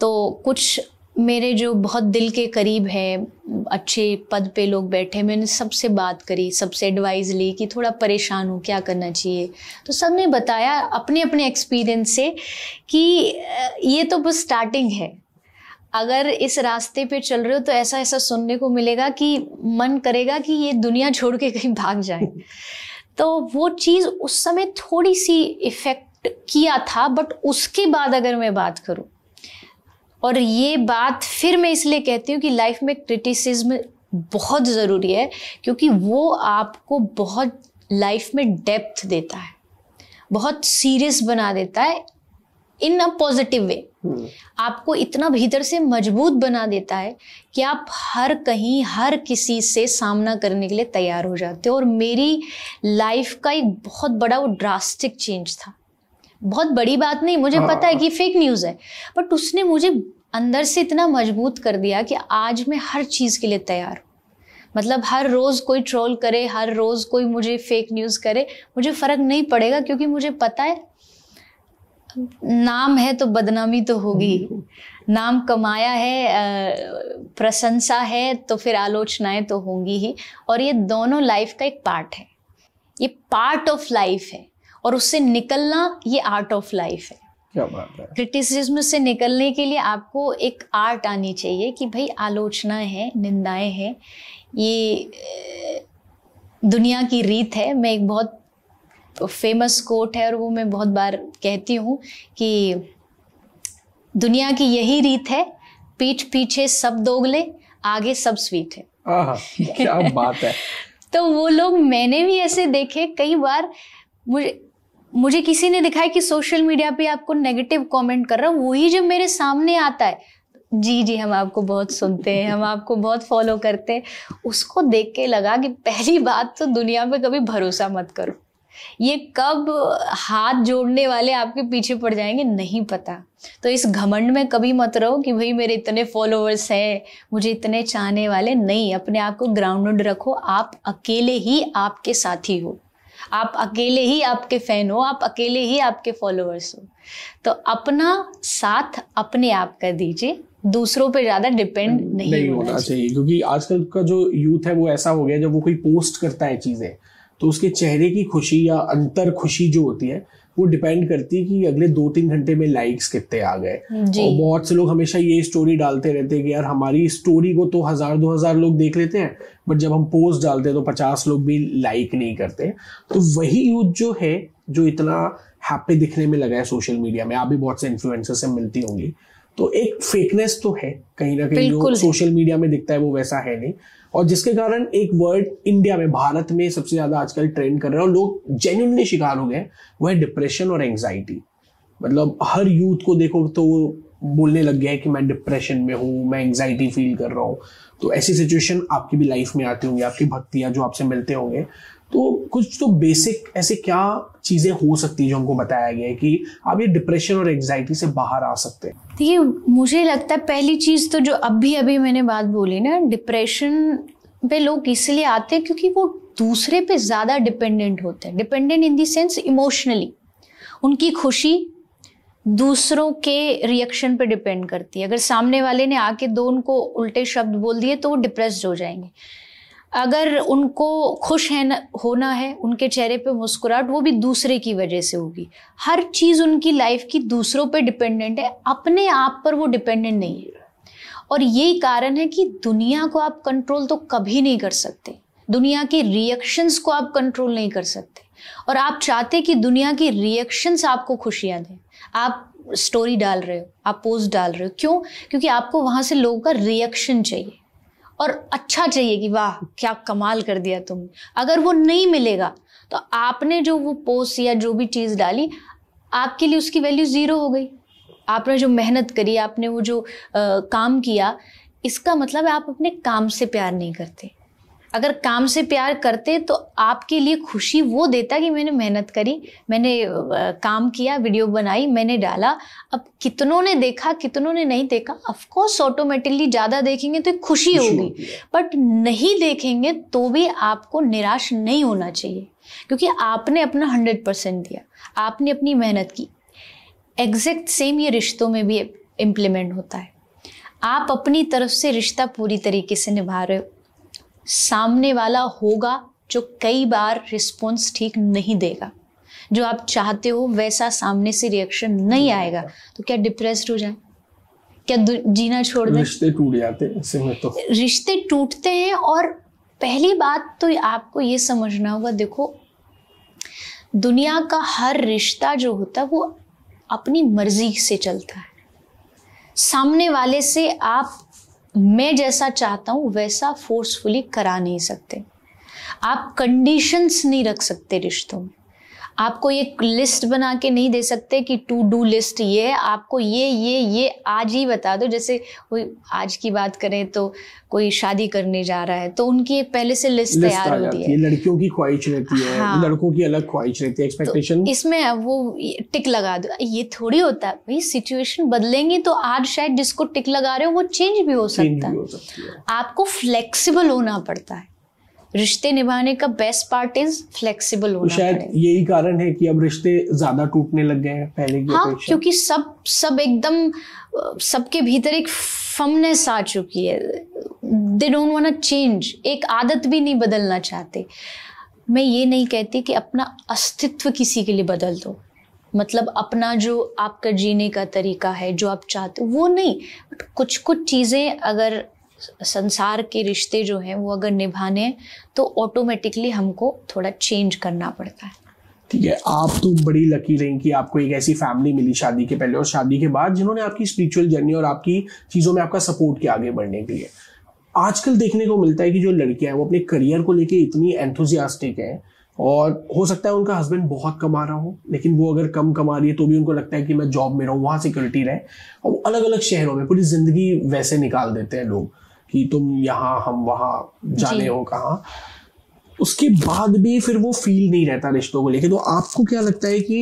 तो कुछ मेरे जो बहुत दिल के करीब हैं अच्छे पद पे लोग बैठे मैंने सबसे बात करी सबसे एडवाइस ली कि थोड़ा परेशान हूँ क्या करना चाहिए तो सब ने बताया अपने अपने एक्सपीरियंस से कि ये तो बस स्टार्टिंग है अगर इस रास्ते पे चल रहे हो तो ऐसा ऐसा सुनने को मिलेगा कि मन करेगा कि ये दुनिया छोड़ के कहीं भाग जाए तो वो चीज़ उस समय थोड़ी सी इफ़ेक्ट किया था बट उसके बाद अगर मैं बात करूँ और ये बात फिर मैं इसलिए कहती हूँ कि लाइफ में क्रिटिसिज्म बहुत ज़रूरी है क्योंकि वो आपको बहुत लाइफ में डेप्थ देता है बहुत सीरियस बना देता है इन अ पॉजिटिव वे हम्म। आपको इतना भीतर से मजबूत बना देता है कि आप हर कहीं हर किसी से सामना करने के लिए तैयार हो जाते हो और मेरी लाइफ का एक बहुत बड़ा वो ड्रास्टिक चेंज था बहुत बड़ी बात नहीं मुझे हाँ। पता है कि फेक न्यूज़ है बट उसने मुझे अंदर से इतना मजबूत कर दिया कि आज मैं हर चीज़ के लिए तैयार हूँ मतलब हर रोज़ कोई ट्रोल करे हर रोज़ कोई मुझे फेक न्यूज़ करे मुझे फ़र्क नहीं पड़ेगा क्योंकि मुझे पता है नाम है तो बदनामी तो होगी नाम कमाया है प्रशंसा है तो फिर आलोचनाएं तो होंगी ही और ये दोनों लाइफ का एक पार्ट है ये पार्ट ऑफ लाइफ है और उससे निकलना ये आर्ट ऑफ लाइफ है क्या बात है क्रिटिसिज्म से निकलने के लिए आपको एक आर्ट आनी चाहिए कि भाई आलोचना है निंदाएं हैं ये दुनिया की रीत है मैं एक बहुत फेमस कोट है और वो मैं बहुत बार कहती हूँ कि दुनिया की यही रीत है पीठ पीछे सब दोगले आगे सब स्वीट है क्या बात है तो वो लोग मैंने भी ऐसे देखे कई बार मुझे मुझे किसी ने दिखाया कि सोशल मीडिया पे आपको नेगेटिव कमेंट कर रहा हूँ वही जब मेरे सामने आता है जी जी हम आपको बहुत सुनते हैं हम आपको बहुत फॉलो करते हैं उसको देख के लगा कि पहली बात तो दुनिया पे कभी भरोसा मत करो ये कब हाथ जोड़ने वाले आपके पीछे पड़ जाएंगे नहीं पता तो इस घमंड में कभी मत रहो कि भाई मेरे इतने फॉलोअर्स हैं मुझे इतने चाहने वाले नहीं अपने आप को ग्राउंडेड रखो आप अकेले ही आपके साथी हो आप अकेले ही आपके फैन हो आप अकेले ही आपके फॉलोअर्स हो तो अपना साथ अपने आप कर दीजिए दूसरों पे ज्यादा डिपेंड नहीं, नहीं होना चाहिए क्योंकि आजकल का जो यूथ है वो ऐसा हो गया जब वो कोई पोस्ट करता है चीजें तो उसके चेहरे की खुशी या अंतर खुशी जो होती है वो डिपेंड करती है कि अगले दो तीन घंटे में लाइक्स कितने आ गए और बहुत से लोग हमेशा ये स्टोरी डालते रहते हैं कि यार हमारी स्टोरी को तो हजार दो हजार लोग देख लेते हैं बट जब हम पोस्ट डालते हैं तो पचास लोग भी लाइक नहीं करते तो वही यूथ जो है जो इतना हैप्पी दिखने में लगा है सोशल मीडिया में आप भी बहुत से इन्फ्लुएंसर से मिलती होंगी तो एक फेकनेस तो है कहीं ना कहीं जो सोशल मीडिया में दिखता है वो वैसा है नहीं और जिसके कारण एक वर्ड इंडिया में भारत में सबसे ज्यादा आजकल ट्रेंड कर रहे हैं और लोग जेन्यूनली शिकार हो गए वह डिप्रेशन और एंग्जाइटी मतलब हर यूथ को देखो तो बोलने लग गया है कि मैं डिप्रेशन में हूँ मैं एंग्जाइटी फील कर रहा हूँ तो ऐसी सिचुएशन आपकी भी लाइफ में आती होंगी आपकी भक्तियां जो आपसे मिलते होंगे तो कुछ तो बेसिक ऐसे क्या चीज़ें हो सकती है जो हमको बताया गया है कि आप ये डिप्रेशन और एग्जाइटी से बाहर आ सकते हैं देखिए मुझे लगता है पहली चीज़ तो जो अभी अभी मैंने बात बोली ना डिप्रेशन पे लोग इसलिए आते हैं क्योंकि वो दूसरे पे ज़्यादा डिपेंडेंट होते हैं डिपेंडेंट इन देंस इमोशनली उनकी खुशी दूसरों के रिएक्शन पे डिपेंड करती है अगर सामने वाले ने आके दो उनको उल्टे शब्द बोल दिए तो वो डिप्रेस हो जाएंगे अगर उनको खुश है होना है उनके चेहरे पे मुस्कुराहट वो भी दूसरे की वजह से होगी हर चीज़ उनकी लाइफ की दूसरों पे डिपेंडेंट है अपने आप पर वो डिपेंडेंट नहीं है और यही कारण है कि दुनिया को आप कंट्रोल तो कभी नहीं कर सकते दुनिया के रिएक्शंस को आप कंट्रोल नहीं कर सकते और आप चाहते कि दुनिया के रिएक्शंस आपको खुशियाँ दें आप स्टोरी डाल रहे हो आप पोस्ट डाल रहे हो क्यों क्योंकि आपको वहाँ से लोगों का रिएक्शन चाहिए और अच्छा चाहिए कि वाह क्या कमाल कर दिया तुम अगर वो नहीं मिलेगा तो आपने जो वो पोस्ट या जो भी चीज़ डाली आपके लिए उसकी वैल्यू ज़ीरो हो गई आपने जो मेहनत करी आपने वो जो आ, काम किया इसका मतलब आप अपने काम से प्यार नहीं करते अगर काम से प्यार करते तो आपके लिए खुशी वो देता कि मैंने मेहनत करी मैंने काम किया वीडियो बनाई मैंने डाला अब कितनों ने देखा कितनों ने नहीं देखा ऑफकोर्स ऑटोमेटिकली ज़्यादा देखेंगे तो खुशी होगी बट नहीं देखेंगे तो भी आपको निराश नहीं होना चाहिए क्योंकि आपने अपना हंड्रेड परसेंट दिया आपने अपनी मेहनत की एग्जैक्ट सेम ये रिश्तों में भी इम्प्लीमेंट होता है आप अपनी तरफ से रिश्ता पूरी तरीके से निभा रहे हो सामने वाला होगा जो कई बार रिस्पॉन्स ठीक नहीं देगा जो आप चाहते हो वैसा सामने से रिएक्शन नहीं आएगा तो क्या डिप्रेस्ड हो जाए क्या जीना छोड़ दे रिश्ते टूट जाते हैं तो रिश्ते टूटते हैं और पहली बात तो आपको ये समझना होगा देखो दुनिया का हर रिश्ता जो होता है वो अपनी मर्जी से चलता है सामने वाले से आप मैं जैसा चाहता हूँ वैसा फोर्सफुली करा नहीं सकते आप कंडीशंस नहीं रख सकते रिश्तों में आपको ये लिस्ट बना के नहीं दे सकते कि टू डू लिस्ट ये है आपको ये ये ये आज ही बता दो जैसे कोई आज की बात करें तो कोई शादी करने जा रहा है तो उनकी एक पहले से लिस्ट तैयार होती है लड़कियों की ख्वाहिश रहती है हाँ। लड़कों की अलग ख्वाहिश रहती है एक्सपेक्टेशन तो इसमें वो टिक लगा दो ये थोड़ी होता है भाई सिचुएशन बदलेंगी तो आज शायद जिसको टिक लगा रहे हो वो चेंज भी हो सकता है आपको फ्लेक्सिबल होना पड़ता है रिश्ते निभाने का बेस्ट पार्ट इज फ्लेक्सिबल होना शायद यही कारण है कि अब रिश्ते ज्यादा टूटने लग गए हैं पहले की हाँ क्योंकि सब सब एकदम सबके भीतर एक फमनेस आ चुकी है दे डोंट वांट चेंज एक आदत भी नहीं बदलना चाहते मैं ये नहीं कहती कि अपना अस्तित्व किसी के लिए बदल दो मतलब अपना जो आपका जीने का तरीका है जो आप चाहते हो वो नहीं बट कुछ कुछ चीज़ें अगर संसार के रिश्ते जो हैं वो अगर निभाने हैं तो ऑटोमेटिकली हमको थोड़ा चेंज करना पड़ता है ठीक है आप तो बड़ी लकी रही कि आपको एक ऐसी फैमिली मिली शादी के पहले और शादी के बाद जिन्होंने आपकी स्पिरिचुअल जर्नी और आपकी चीज़ों में आपका सपोर्ट किया आगे बढ़ने के लिए आजकल देखने को मिलता है कि जो लड़कियां हैं वो अपने करियर को लेके इतनी एंथुजियास्टिक हैं और हो सकता है उनका हस्बैंड बहुत कमा रहा हो लेकिन वो अगर कम कमा रही है तो भी उनको लगता है कि मैं जॉब में रहूँ वहां सिक्योरिटी रहे और वो अलग अलग शहरों में पूरी ज़िंदगी वैसे निकाल देते हैं लोग कि तुम यहाँ हम वहाँ जाने हो कहा उसके बाद भी फिर वो फील नहीं रहता रिश्तों को लेकर तो आपको क्या लगता है कि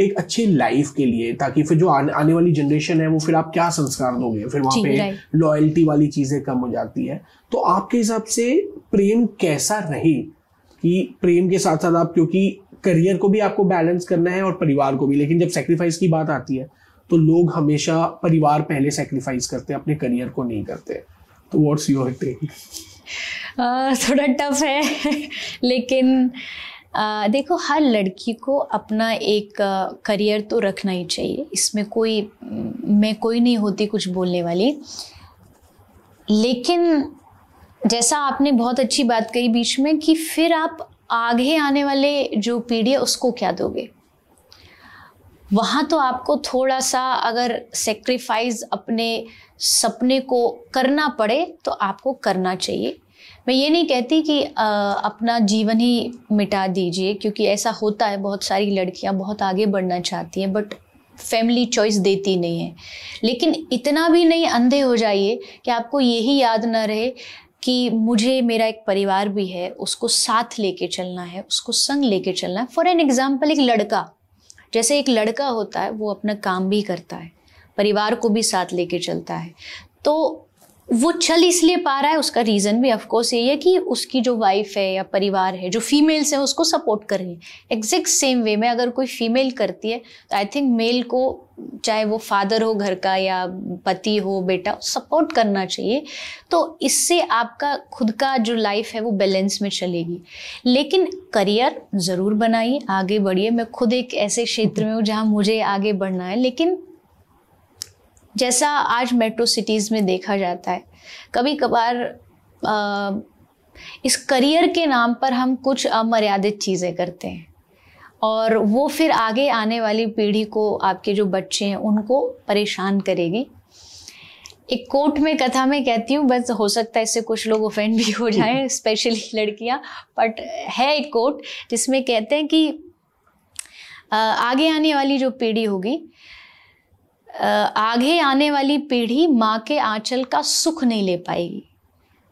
एक अच्छे लाइफ के लिए ताकि फिर जो आने, आने वाली जनरेशन है वो फिर आप क्या संस्कार दोगे फिर वहां पे लॉयल्टी वाली चीजें कम हो जाती है तो आपके हिसाब से प्रेम कैसा रहे कि प्रेम के साथ साथ आप क्योंकि करियर को भी आपको बैलेंस करना है और परिवार को भी लेकिन जब सेक्रीफाइस की बात आती है तो लोग हमेशा परिवार पहले सेक्रीफाइस करते हैं अपने करियर को नहीं करते तो व्हाट्स योर टेक थोड़ा टफ है लेकिन देखो हर लड़की को अपना एक करियर तो रखना ही चाहिए इसमें कोई मैं कोई नहीं होती कुछ बोलने वाली लेकिन जैसा आपने बहुत अच्छी बात कही बीच में कि फिर आप आगे आने वाले जो पीढ़ी है उसको क्या दोगे वहाँ तो आपको थोड़ा सा अगर सेक्रीफाइस अपने सपने को करना पड़े तो आपको करना चाहिए मैं ये नहीं कहती कि आ, अपना जीवन ही मिटा दीजिए क्योंकि ऐसा होता है बहुत सारी लड़कियाँ बहुत आगे बढ़ना चाहती हैं बट फैमिली चॉइस देती नहीं है लेकिन इतना भी नहीं अंधे हो जाइए कि आपको यही याद ना रहे कि मुझे मेरा एक परिवार भी है उसको साथ लेके चलना है उसको संग लेके चलना है फॉर एन एग्जाम्पल एक लड़का जैसे एक लड़का होता है वो अपना काम भी करता है परिवार को भी साथ लेके चलता है तो वो चल इसलिए पा रहा है उसका रीज़न भी ऑफकोर्स यही है कि उसकी जो वाइफ है या परिवार है जो फीमेल्स हैं उसको सपोर्ट कर रही है एग्जैक्ट सेम वे में अगर कोई फीमेल करती है तो आई थिंक मेल को चाहे वो फादर हो घर का या पति हो बेटा सपोर्ट करना चाहिए तो इससे आपका खुद का जो लाइफ है वो बैलेंस में चलेगी लेकिन करियर ज़रूर बनाइए आगे बढ़िए मैं खुद एक ऐसे क्षेत्र में हूँ जहाँ मुझे आगे बढ़ना है लेकिन जैसा आज मेट्रो सिटीज़ में देखा जाता है कभी कभार आ, इस करियर के नाम पर हम कुछ अमर्यादित चीज़ें करते हैं और वो फिर आगे आने वाली पीढ़ी को आपके जो बच्चे हैं उनको परेशान करेगी एक कोट में कथा में कहती हूँ बस हो सकता है इससे कुछ लोग ऑफेंड भी हो जाए स्पेशली लड़कियाँ बट है एक कोट जिसमें कहते हैं कि आगे आने वाली जो पीढ़ी होगी आगे आने वाली पीढ़ी माँ के आंचल का सुख नहीं ले पाएगी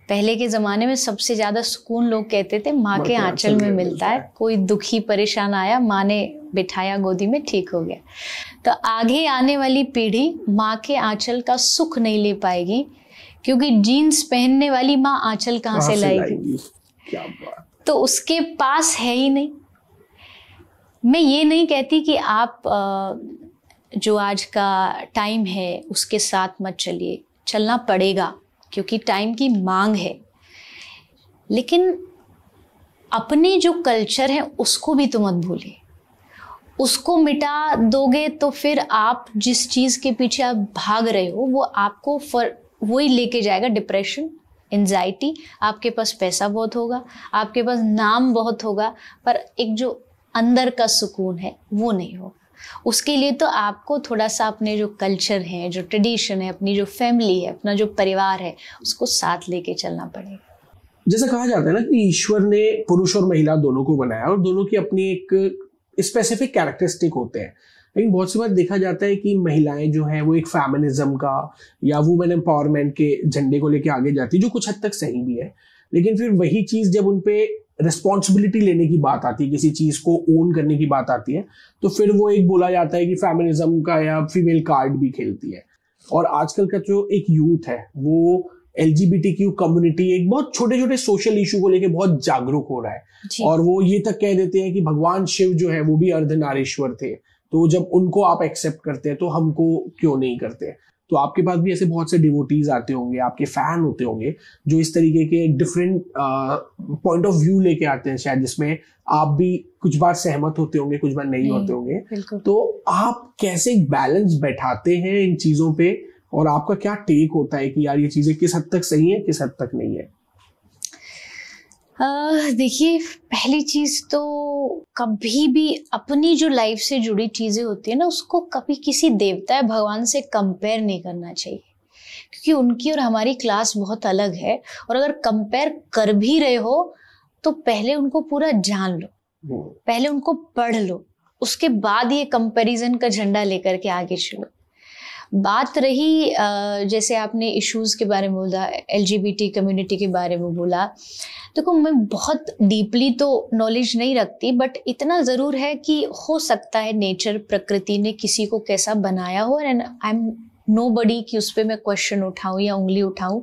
पहले के ज़माने में सबसे ज़्यादा सुकून लोग कहते थे माँ के आंचल में मिलता है कोई दुखी परेशान आया माँ ने बिठाया गोदी में ठीक हो गया तो आगे आने वाली पीढ़ी माँ के आंचल का सुख नहीं ले पाएगी क्योंकि जीन्स पहनने वाली माँ आंचल कहाँ से लाएगी तो उसके पास है ही नहीं मैं ये नहीं कहती कि आप आ, जो आज का टाइम है उसके साथ मत चलिए चलना पड़ेगा क्योंकि टाइम की मांग है लेकिन अपने जो कल्चर है उसको भी तो मत भूलिए उसको मिटा दोगे तो फिर आप जिस चीज़ के पीछे आप भाग रहे हो वो आपको फर वही लेके जाएगा डिप्रेशन एनजाइटी आपके पास पैसा बहुत होगा आपके पास नाम बहुत होगा पर एक जो अंदर का सुकून है वो नहीं होगा उसके लिए तो आपको थोड़ा सा अपने जो कल्चर है जो ट्रेडिशन है अपनी जो फैमिली है अपना जो परिवार है उसको साथ लेके चलना पड़ेगा जैसे कहा जाता है ना कि ईश्वर ने पुरुष और महिला दोनों को बनाया और दोनों की अपनी एक स्पेसिफिक कैरेक्टरिस्टिक होते हैं लेकिन बहुत सी बार देखा जाता है कि महिलाएं जो हैं वो एक फैमिनिज्म का या वुमेन एम्पावरमेंट के झंडे को लेके आगे जाती है जो कुछ हद तक सही भी है लेकिन फिर वही चीज़ जब उनपे रिस्पॉन्सिबिलिटी लेने की बात आती है किसी चीज को ओन करने की बात आती है तो फिर वो एक बोला जाता है कि फेमिनिज्म का या फीमेल कार्ड भी खेलती है और आजकल का जो एक यूथ है वो एल कम्युनिटी एक बहुत छोटे छोटे सोशल इशू को लेकर बहुत जागरूक हो रहा है और वो ये तक कह देते हैं कि भगवान शिव जो है वो भी अर्धनारेश्वर थे तो जब उनको आप एक्सेप्ट करते हैं तो हमको क्यों नहीं करते तो आपके पास भी ऐसे बहुत से डिवोटीज आते होंगे आपके फैन होते होंगे जो इस तरीके के डिफरेंट पॉइंट ऑफ व्यू लेके आते हैं शायद जिसमें आप भी कुछ बार सहमत होते होंगे कुछ बार नहीं, नहीं होते होंगे तो आप कैसे बैलेंस बैठाते हैं इन चीजों पे और आपका क्या टेक होता है कि यार ये चीजें किस हद तक सही है किस हद तक नहीं है देखिए पहली चीज तो कभी भी अपनी जो लाइफ से जुड़ी चीजें होती है ना उसको कभी किसी देवता या भगवान से कंपेयर नहीं करना चाहिए क्योंकि उनकी और हमारी क्लास बहुत अलग है और अगर कंपेयर कर भी रहे हो तो पहले उनको पूरा जान लो पहले उनको पढ़ लो उसके बाद ये कंपैरिजन का झंडा लेकर के आगे चलो बात रही जैसे आपने इश्यूज़ के बारे में बोला एलजीबीटी कम्युनिटी के बारे में बोला देखो तो मैं बहुत डीपली तो नॉलेज नहीं रखती बट इतना ज़रूर है कि हो सकता है नेचर प्रकृति ने किसी को कैसा बनाया हो and I am nobody कि उस पर मैं क्वेश्चन उठाऊँ या उंगली उठाऊँ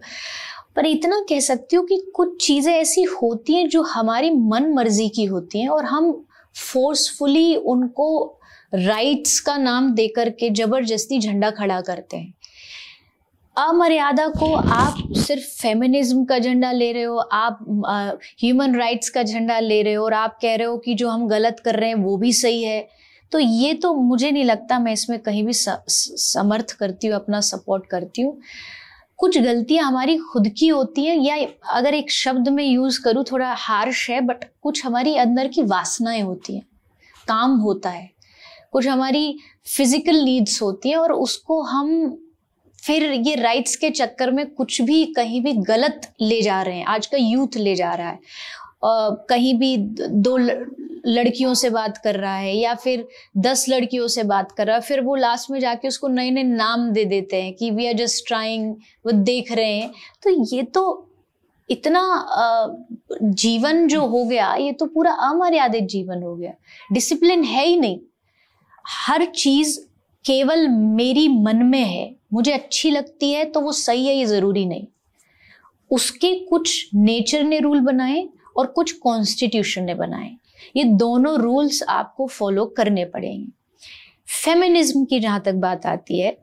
पर इतना कह सकती हूँ कि कुछ चीज़ें ऐसी होती हैं जो हमारी मन मर्जी की होती हैं और हम फोर्सफुली उनको राइट्स का नाम देकर के जबरदस्ती झंडा खड़ा करते हैं अमर्यादा को आप सिर्फ फेमिनिज्म का झंडा ले रहे हो आप ह्यूमन राइट्स का झंडा ले रहे हो और आप कह रहे हो कि जो हम गलत कर रहे हैं वो भी सही है तो ये तो मुझे नहीं लगता मैं इसमें कहीं भी समर्थ करती हूँ अपना सपोर्ट करती हूँ कुछ गलतियाँ हमारी खुद की होती हैं या अगर एक शब्द में यूज़ करूँ थोड़ा हार्श है बट कुछ हमारी अंदर की वासनाएं होती हैं काम होता है कुछ हमारी फिजिकल नीड्स होती हैं और उसको हम फिर ये राइट्स के चक्कर में कुछ भी कहीं भी गलत ले जा रहे हैं आज का यूथ ले जा रहा है Uh, कहीं भी दो लड़कियों से बात कर रहा है या फिर दस लड़कियों से बात कर रहा है फिर वो लास्ट में जाके उसको नए नए नाम दे देते हैं कि वी आर जस्ट ट्राइंग वो देख रहे हैं तो ये तो इतना uh, जीवन जो हो गया ये तो पूरा अमर्यादित जीवन हो गया डिसिप्लिन है ही नहीं हर चीज़ केवल मेरी मन में है मुझे अच्छी लगती है तो वो सही है ये ज़रूरी नहीं उसके कुछ नेचर ने रूल बनाए और कुछ कॉन्स्टिट्यूशन ने बनाए ये दोनों रूल्स आपको फॉलो करने पड़ेंगे फेमिनिज्म की जहाँ तक बात आती है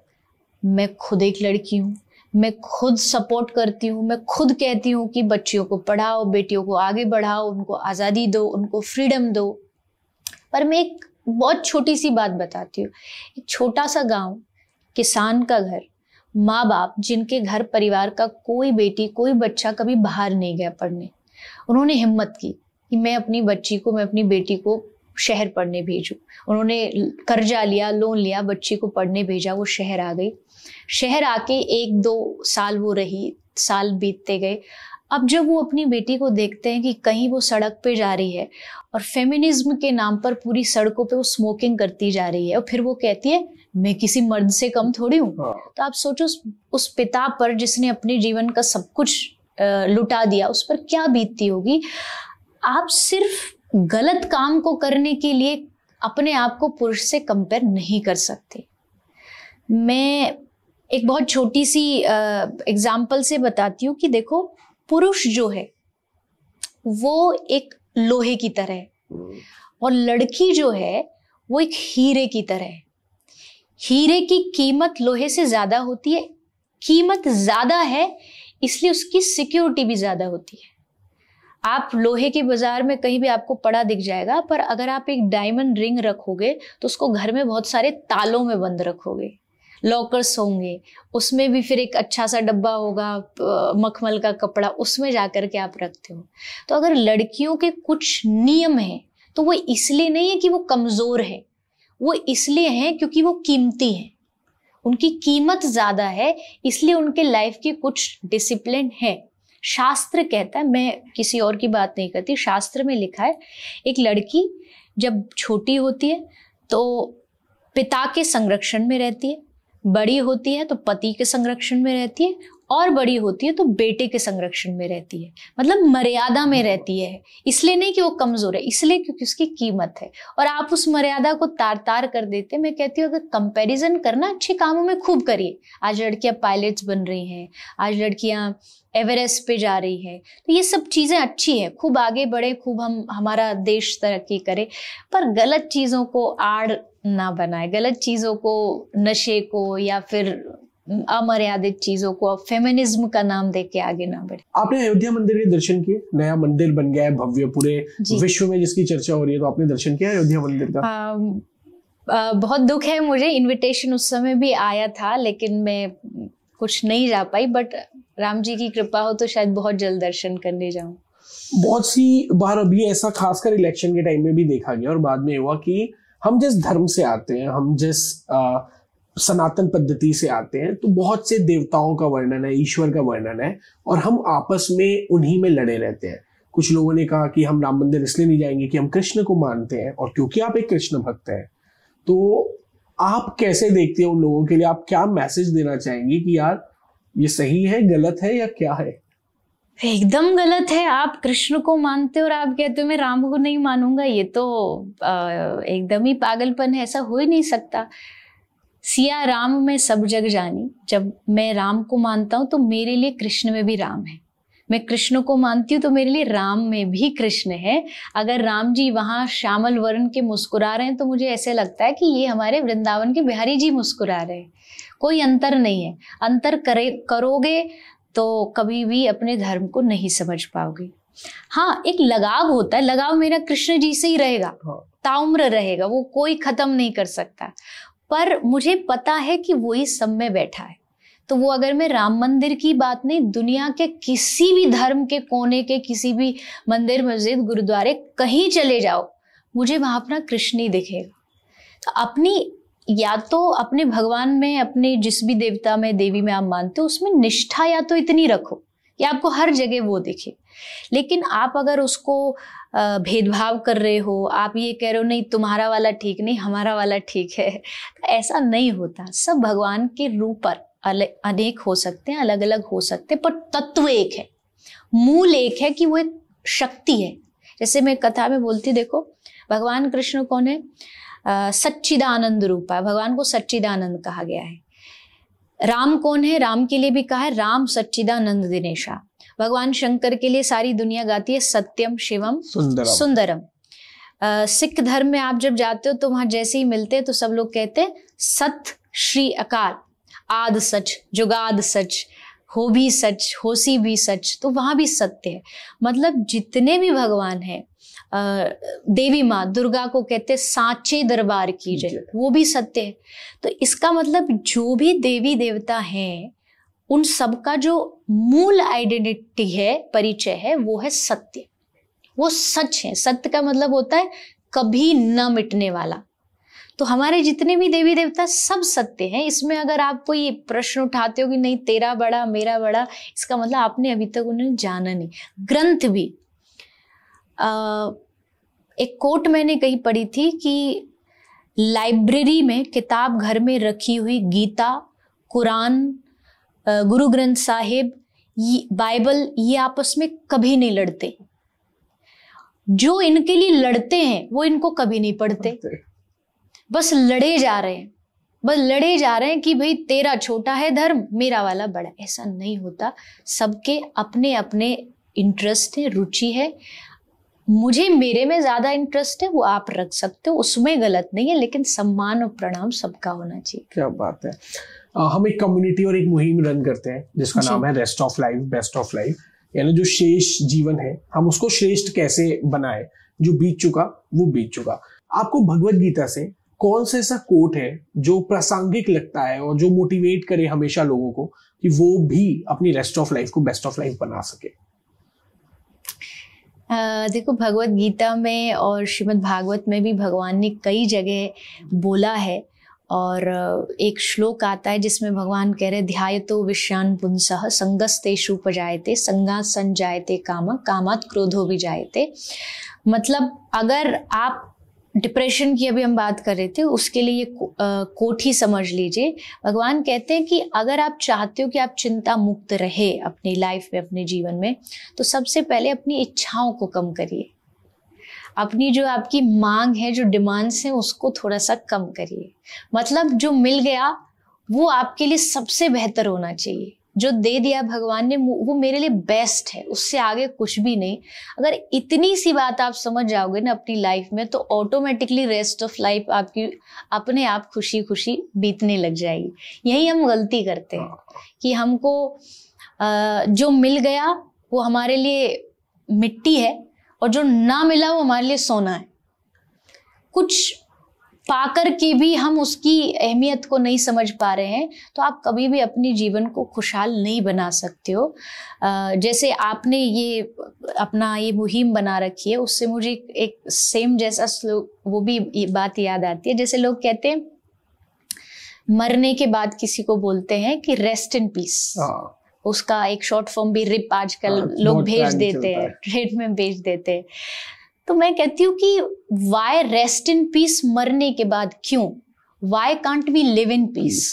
मैं खुद एक लड़की हूँ मैं खुद सपोर्ट करती हूँ मैं खुद कहती हूँ कि बच्चियों को पढ़ाओ बेटियों को आगे बढ़ाओ उनको आज़ादी दो उनको फ्रीडम दो पर मैं एक बहुत छोटी सी बात बताती हूँ एक छोटा सा गांव किसान का घर माँ बाप जिनके घर परिवार का कोई बेटी कोई बच्चा कभी बाहर नहीं गया पढ़ने उन्होंने हिम्मत की कि मैं अपनी बच्ची को मैं अपनी बेटी को शहर पढ़ने भेजूँ उन्होंने कर्जा लिया लोन लिया बच्ची को पढ़ने भेजा वो शहर आ गई शहर आके एक दो साल वो रही साल बीतते गए अब जब वो अपनी बेटी को देखते हैं कि कहीं वो सड़क पे जा रही है और फेमिनिज्म के नाम पर पूरी सड़कों पे वो स्मोकिंग करती जा रही है और फिर वो कहती है मैं किसी मर्द से कम थोड़ी हूँ हाँ। तो आप सोचो उस पिता पर जिसने अपने जीवन का सब कुछ लुटा दिया उस पर क्या बीतती होगी आप सिर्फ गलत काम को करने के लिए अपने आप को पुरुष से कंपेयर नहीं कर सकते मैं एक बहुत छोटी सी एग्जाम्पल से बताती हूँ कि देखो पुरुष जो है वो एक लोहे की तरह है और लड़की जो है वो एक हीरे की तरह है हीरे की कीमत लोहे से ज्यादा होती है कीमत ज्यादा है इसलिए उसकी सिक्योरिटी भी ज्यादा होती है आप लोहे के बाजार में कहीं भी आपको पड़ा दिख जाएगा पर अगर आप एक डायमंड रिंग रखोगे तो उसको घर में बहुत सारे तालों में बंद रखोगे लॉकर्स होंगे उसमें भी फिर एक अच्छा सा डब्बा होगा मखमल का कपड़ा उसमें जा कर के आप रखते हो तो अगर लड़कियों के कुछ नियम हैं तो वो इसलिए नहीं है कि वो कमज़ोर है वो इसलिए हैं क्योंकि वो कीमती हैं उनकी कीमत ज़्यादा है इसलिए उनके लाइफ के कुछ डिसिप्लिन है शास्त्र कहता है मैं किसी और की बात नहीं करती शास्त्र में लिखा है एक लड़की जब छोटी होती है तो पिता के संरक्षण में रहती है बड़ी होती है तो पति के संरक्षण में रहती है और बड़ी होती है तो बेटे के संरक्षण में रहती है मतलब मर्यादा में रहती है इसलिए नहीं कि वो कमज़ोर है इसलिए क्योंकि उसकी कीमत है और आप उस मर्यादा को तार तार कर देते मैं कहती हूँ अगर कंपेरिजन करना अच्छे कामों में खूब करिए आज लड़कियां पायलट्स बन रही हैं आज लड़कियां एवरेस्ट पे जा रही है तो ये सब चीज़ें अच्छी है खूब आगे बढ़े खूब हम हमारा देश तरक्की करे पर गलत चीज़ों को आड़ ना बनाए गलत चीज़ों को नशे को या फिर अमर्यादित चीजों को फेमिनिज्म का नाम दे के आगे ना बढ़े आपने अयोध्या मंदिर के दर्शन किए नया मंदिर बन गया है भव्य पूरे विश्व में जिसकी चर्चा हो रही है तो आपने दर्शन किया अयोध्या मंदिर का आ, हाँ, आ, बहुत दुख है मुझे इनविटेशन उस समय भी आया था लेकिन मैं कुछ नहीं जा पाई बट राम जी की कृपा हो तो शायद बहुत जल्द दर्शन करने जाऊं बहुत सी बार अभी ऐसा खासकर इलेक्शन के टाइम में भी देखा गया और बाद में हुआ कि हम जिस धर्म से आते हैं हम जिस आ, सनातन पद्धति से आते हैं तो बहुत से देवताओं का वर्णन है ईश्वर का वर्णन है और हम आपस में उन्हीं में लड़े रहते हैं कुछ लोगों ने कहा कि हम राम मंदिर इसलिए नहीं जाएंगे कि हम कृष्ण को मानते हैं और क्योंकि आप एक कृष्ण भक्त हैं तो आप कैसे देखते हैं उन लोगों के लिए आप क्या मैसेज देना चाहेंगे कि यार ये सही है गलत है या क्या है एकदम गलत है आप कृष्ण को मानते हो और आप कहते हो मैं राम को नहीं मानूंगा ये तो एकदम ही पागलपन है ऐसा हो ही नहीं सकता सिया राम में सब जग जानी जब मैं राम को मानता हूँ तो मेरे लिए कृष्ण में भी राम है मैं कृष्ण को मानती हूँ तो मेरे लिए राम में भी कृष्ण है अगर राम जी वहाँ श्यामल वर्ण के मुस्कुरा रहे हैं तो मुझे ऐसे लगता है कि ये हमारे वृंदावन के बिहारी जी मुस्कुरा रहे हैं कोई अंतर नहीं है अंतर करे करोगे तो कभी भी अपने धर्म को नहीं समझ पाओगे हाँ एक लगाव होता है लगाव मेरा कृष्ण जी से ही रहेगा हाँ। ताउम्र रहेगा वो कोई खत्म नहीं कर सकता पर मुझे पता है कि वो ही सब में बैठा है तो वो अगर मैं राम मंदिर की बात नहीं दुनिया के किसी भी धर्म के कोने के किसी भी मंदिर मस्जिद गुरुद्वारे कहीं चले जाओ मुझे वहां अपना कृष्ण ही दिखेगा तो अपनी या तो अपने भगवान में अपने जिस भी देवता में देवी में आप मानते हो उसमें निष्ठा या तो इतनी रखो कि आपको हर जगह वो दिखे लेकिन आप अगर उसको भेदभाव कर रहे हो आप ये कह रहे हो नहीं तुम्हारा वाला ठीक नहीं हमारा वाला ठीक है तो ऐसा नहीं होता सब भगवान के रूप पर अनेक हो सकते हैं अलग अलग हो सकते हैं पर तत्व एक है मूल एक है कि वो एक शक्ति है जैसे मैं कथा में बोलती देखो भगवान कृष्ण कौन है सच्चिदानंद रूपा भगवान को सच्चिदानंद कहा गया है राम कौन है राम के लिए भी कहा है राम सच्चिदानंद दिनेशा भगवान शंकर के लिए सारी दुनिया गाती है सत्यम शिवम सुंदरम सुंदरम सिख धर्म में आप जब जाते हो तो वहां जैसे ही मिलते हैं तो सब लोग कहते हैं सत श्री अकाल आद सच जुगाद सच हो भी सच होसी भी सच तो वहाँ भी सत्य है मतलब जितने भी भगवान हैं देवी माँ दुर्गा को कहते सांचे दरबार की जय वो भी सत्य है तो इसका मतलब जो भी देवी देवता हैं उन सब का जो मूल आइडेंटिटी है परिचय है वो है सत्य वो सच है सत्य का मतलब होता है कभी न मिटने वाला तो हमारे जितने भी देवी देवता सब सत्य हैं इसमें अगर आप कोई प्रश्न उठाते हो कि नहीं तेरा बड़ा मेरा बड़ा इसका मतलब आपने अभी तक उन्हें जाना नहीं ग्रंथ भी आ, एक कोट मैंने कही पढ़ी थी कि लाइब्रेरी में किताब घर में रखी हुई गीता कुरान गुरु ग्रंथ साहिब ये बाइबल ये आपस में कभी नहीं लड़ते जो इनके लिए लड़ते हैं वो इनको कभी नहीं पढ़ते बस लड़े जा रहे हैं बस लड़े जा रहे हैं कि भाई तेरा छोटा है धर्म मेरा वाला बड़ा ऐसा नहीं होता सबके अपने अपने इंटरेस्ट है रुचि है मुझे मेरे में ज़्यादा इंटरेस्ट है वो आप रख सकते हो उसमें गलत नहीं है लेकिन सम्मान और प्रणाम सबका होना चाहिए क्या बात है हम एक कम्युनिटी और एक मुहिम रन करते हैं जिसका नाम है rest of life best of life यानी जो शेष जीवन है हम उसको श्रेष्ठ कैसे बनाए जो बीत चुका वो बीत चुका आपको भगवत गीता से कौन सा ऐसा कोट है जो प्रासंगिक लगता है और जो मोटिवेट करे हमेशा लोगों को कि वो भी अपनी रेस्ट ऑफ लाइफ को बेस्ट ऑफ लाइफ बना सके Uh, देखो भगवत गीता में और श्रीमद् भागवत में भी भगवान ने कई जगह बोला है और एक श्लोक आता है जिसमें भगवान कह रहे ध्याय तो विषयान पुंस संगस्तेषु पजायते संगात संजायते काम कामात क्रोधो भी जायते मतलब अगर आप डिप्रेशन की अभी हम बात कर रहे थे उसके लिए ये को, कोठी समझ लीजिए भगवान कहते हैं कि अगर आप चाहते हो कि आप चिंता मुक्त रहे अपनी लाइफ में अपने जीवन में तो सबसे पहले अपनी इच्छाओं को कम करिए अपनी जो आपकी मांग है जो डिमांड्स हैं उसको थोड़ा सा कम करिए मतलब जो मिल गया वो आपके लिए सबसे बेहतर होना चाहिए जो दे दिया भगवान ने वो मेरे लिए बेस्ट है उससे आगे कुछ भी नहीं अगर इतनी सी बात आप समझ जाओगे ना अपनी लाइफ में तो ऑटोमेटिकली रेस्ट ऑफ लाइफ आपकी अपने आप खुशी खुशी बीतने लग जाएगी यही हम गलती करते हैं कि हमको जो मिल गया वो हमारे लिए मिट्टी है और जो ना मिला वो हमारे लिए सोना है कुछ पाकर के भी हम उसकी अहमियत को नहीं समझ पा रहे हैं तो आप कभी भी अपने जीवन को खुशहाल नहीं बना सकते हो जैसे आपने ये अपना ये मुहिम बना रखी है उससे मुझे एक सेम जैसा वो भी बात याद आती है जैसे लोग कहते हैं मरने के बाद किसी को बोलते हैं कि रेस्ट इन पीस उसका एक शॉर्ट फॉर्म भी रिप आजकल हाँ, लोग भेज देते हैं ट्रेड में भेज देते हैं तो मैं कहती हूँ कि वाई रेस्ट इन पीस मरने के बाद क्यों why can't we live in peace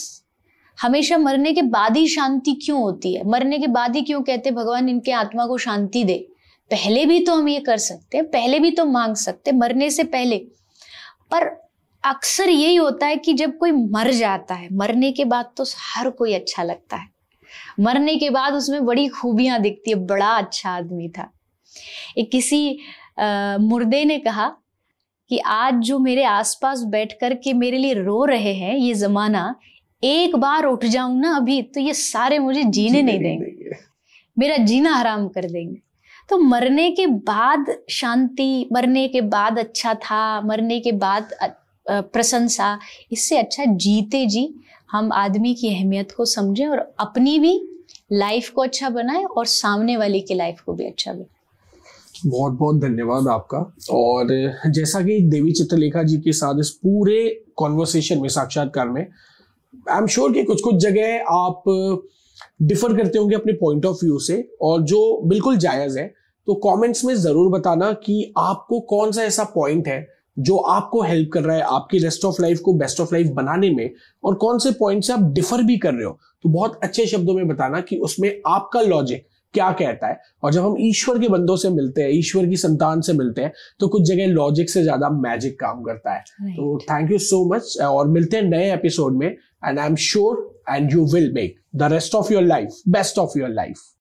हमेशा मरने के बाद ही शांति क्यों होती है मरने के बाद ही क्यों कहते भगवान इनके आत्मा को शांति दे पहले भी तो हम ये कर सकते हैं पहले भी तो मांग सकते मरने से पहले पर अक्सर यही होता है कि जब कोई मर जाता है मरने के बाद तो हर कोई अच्छा लगता है मरने के बाद उसमें बड़ी खूबियां दिखती है बड़ा अच्छा आदमी था एक किसी आ, मुर्दे ने कहा कि आज जो मेरे आसपास बैठ कर के मेरे लिए रो रहे हैं ये जमाना एक बार उठ जाऊं ना अभी तो ये सारे मुझे जीने, जीने नहीं देंगे, देंगे। मेरा जीना हराम कर देंगे तो मरने के बाद शांति मरने के बाद अच्छा था मरने के बाद प्रशंसा इससे अच्छा जीते जी हम आदमी की अहमियत को समझें और अपनी भी लाइफ को अच्छा बनाएं और सामने वाले की लाइफ को भी अच्छा बनाए बहुत बहुत धन्यवाद आपका और जैसा कि देवी चित्रलेखा जी के साथ इस पूरे कॉन्वर्सेशन में साक्षात्कार में आई एम श्योर कि कुछ कुछ जगह आप डिफर करते होंगे अपने पॉइंट ऑफ व्यू से और जो बिल्कुल जायज़ है तो कमेंट्स में ज़रूर बताना कि आपको कौन सा ऐसा पॉइंट है जो आपको हेल्प कर रहा है आपकी रेस्ट ऑफ लाइफ को बेस्ट ऑफ लाइफ बनाने में और कौन से पॉइंट से आप डिफर भी कर रहे हो तो बहुत अच्छे शब्दों में बताना कि उसमें आपका लॉजिक क्या कहता है और जब हम ईश्वर के बंदों से मिलते हैं ईश्वर की संतान से मिलते हैं तो कुछ जगह लॉजिक से ज्यादा मैजिक काम करता है तो थैंक यू सो मच और मिलते हैं नए एपिसोड में and I am sure and you will make the rest of your life best of your life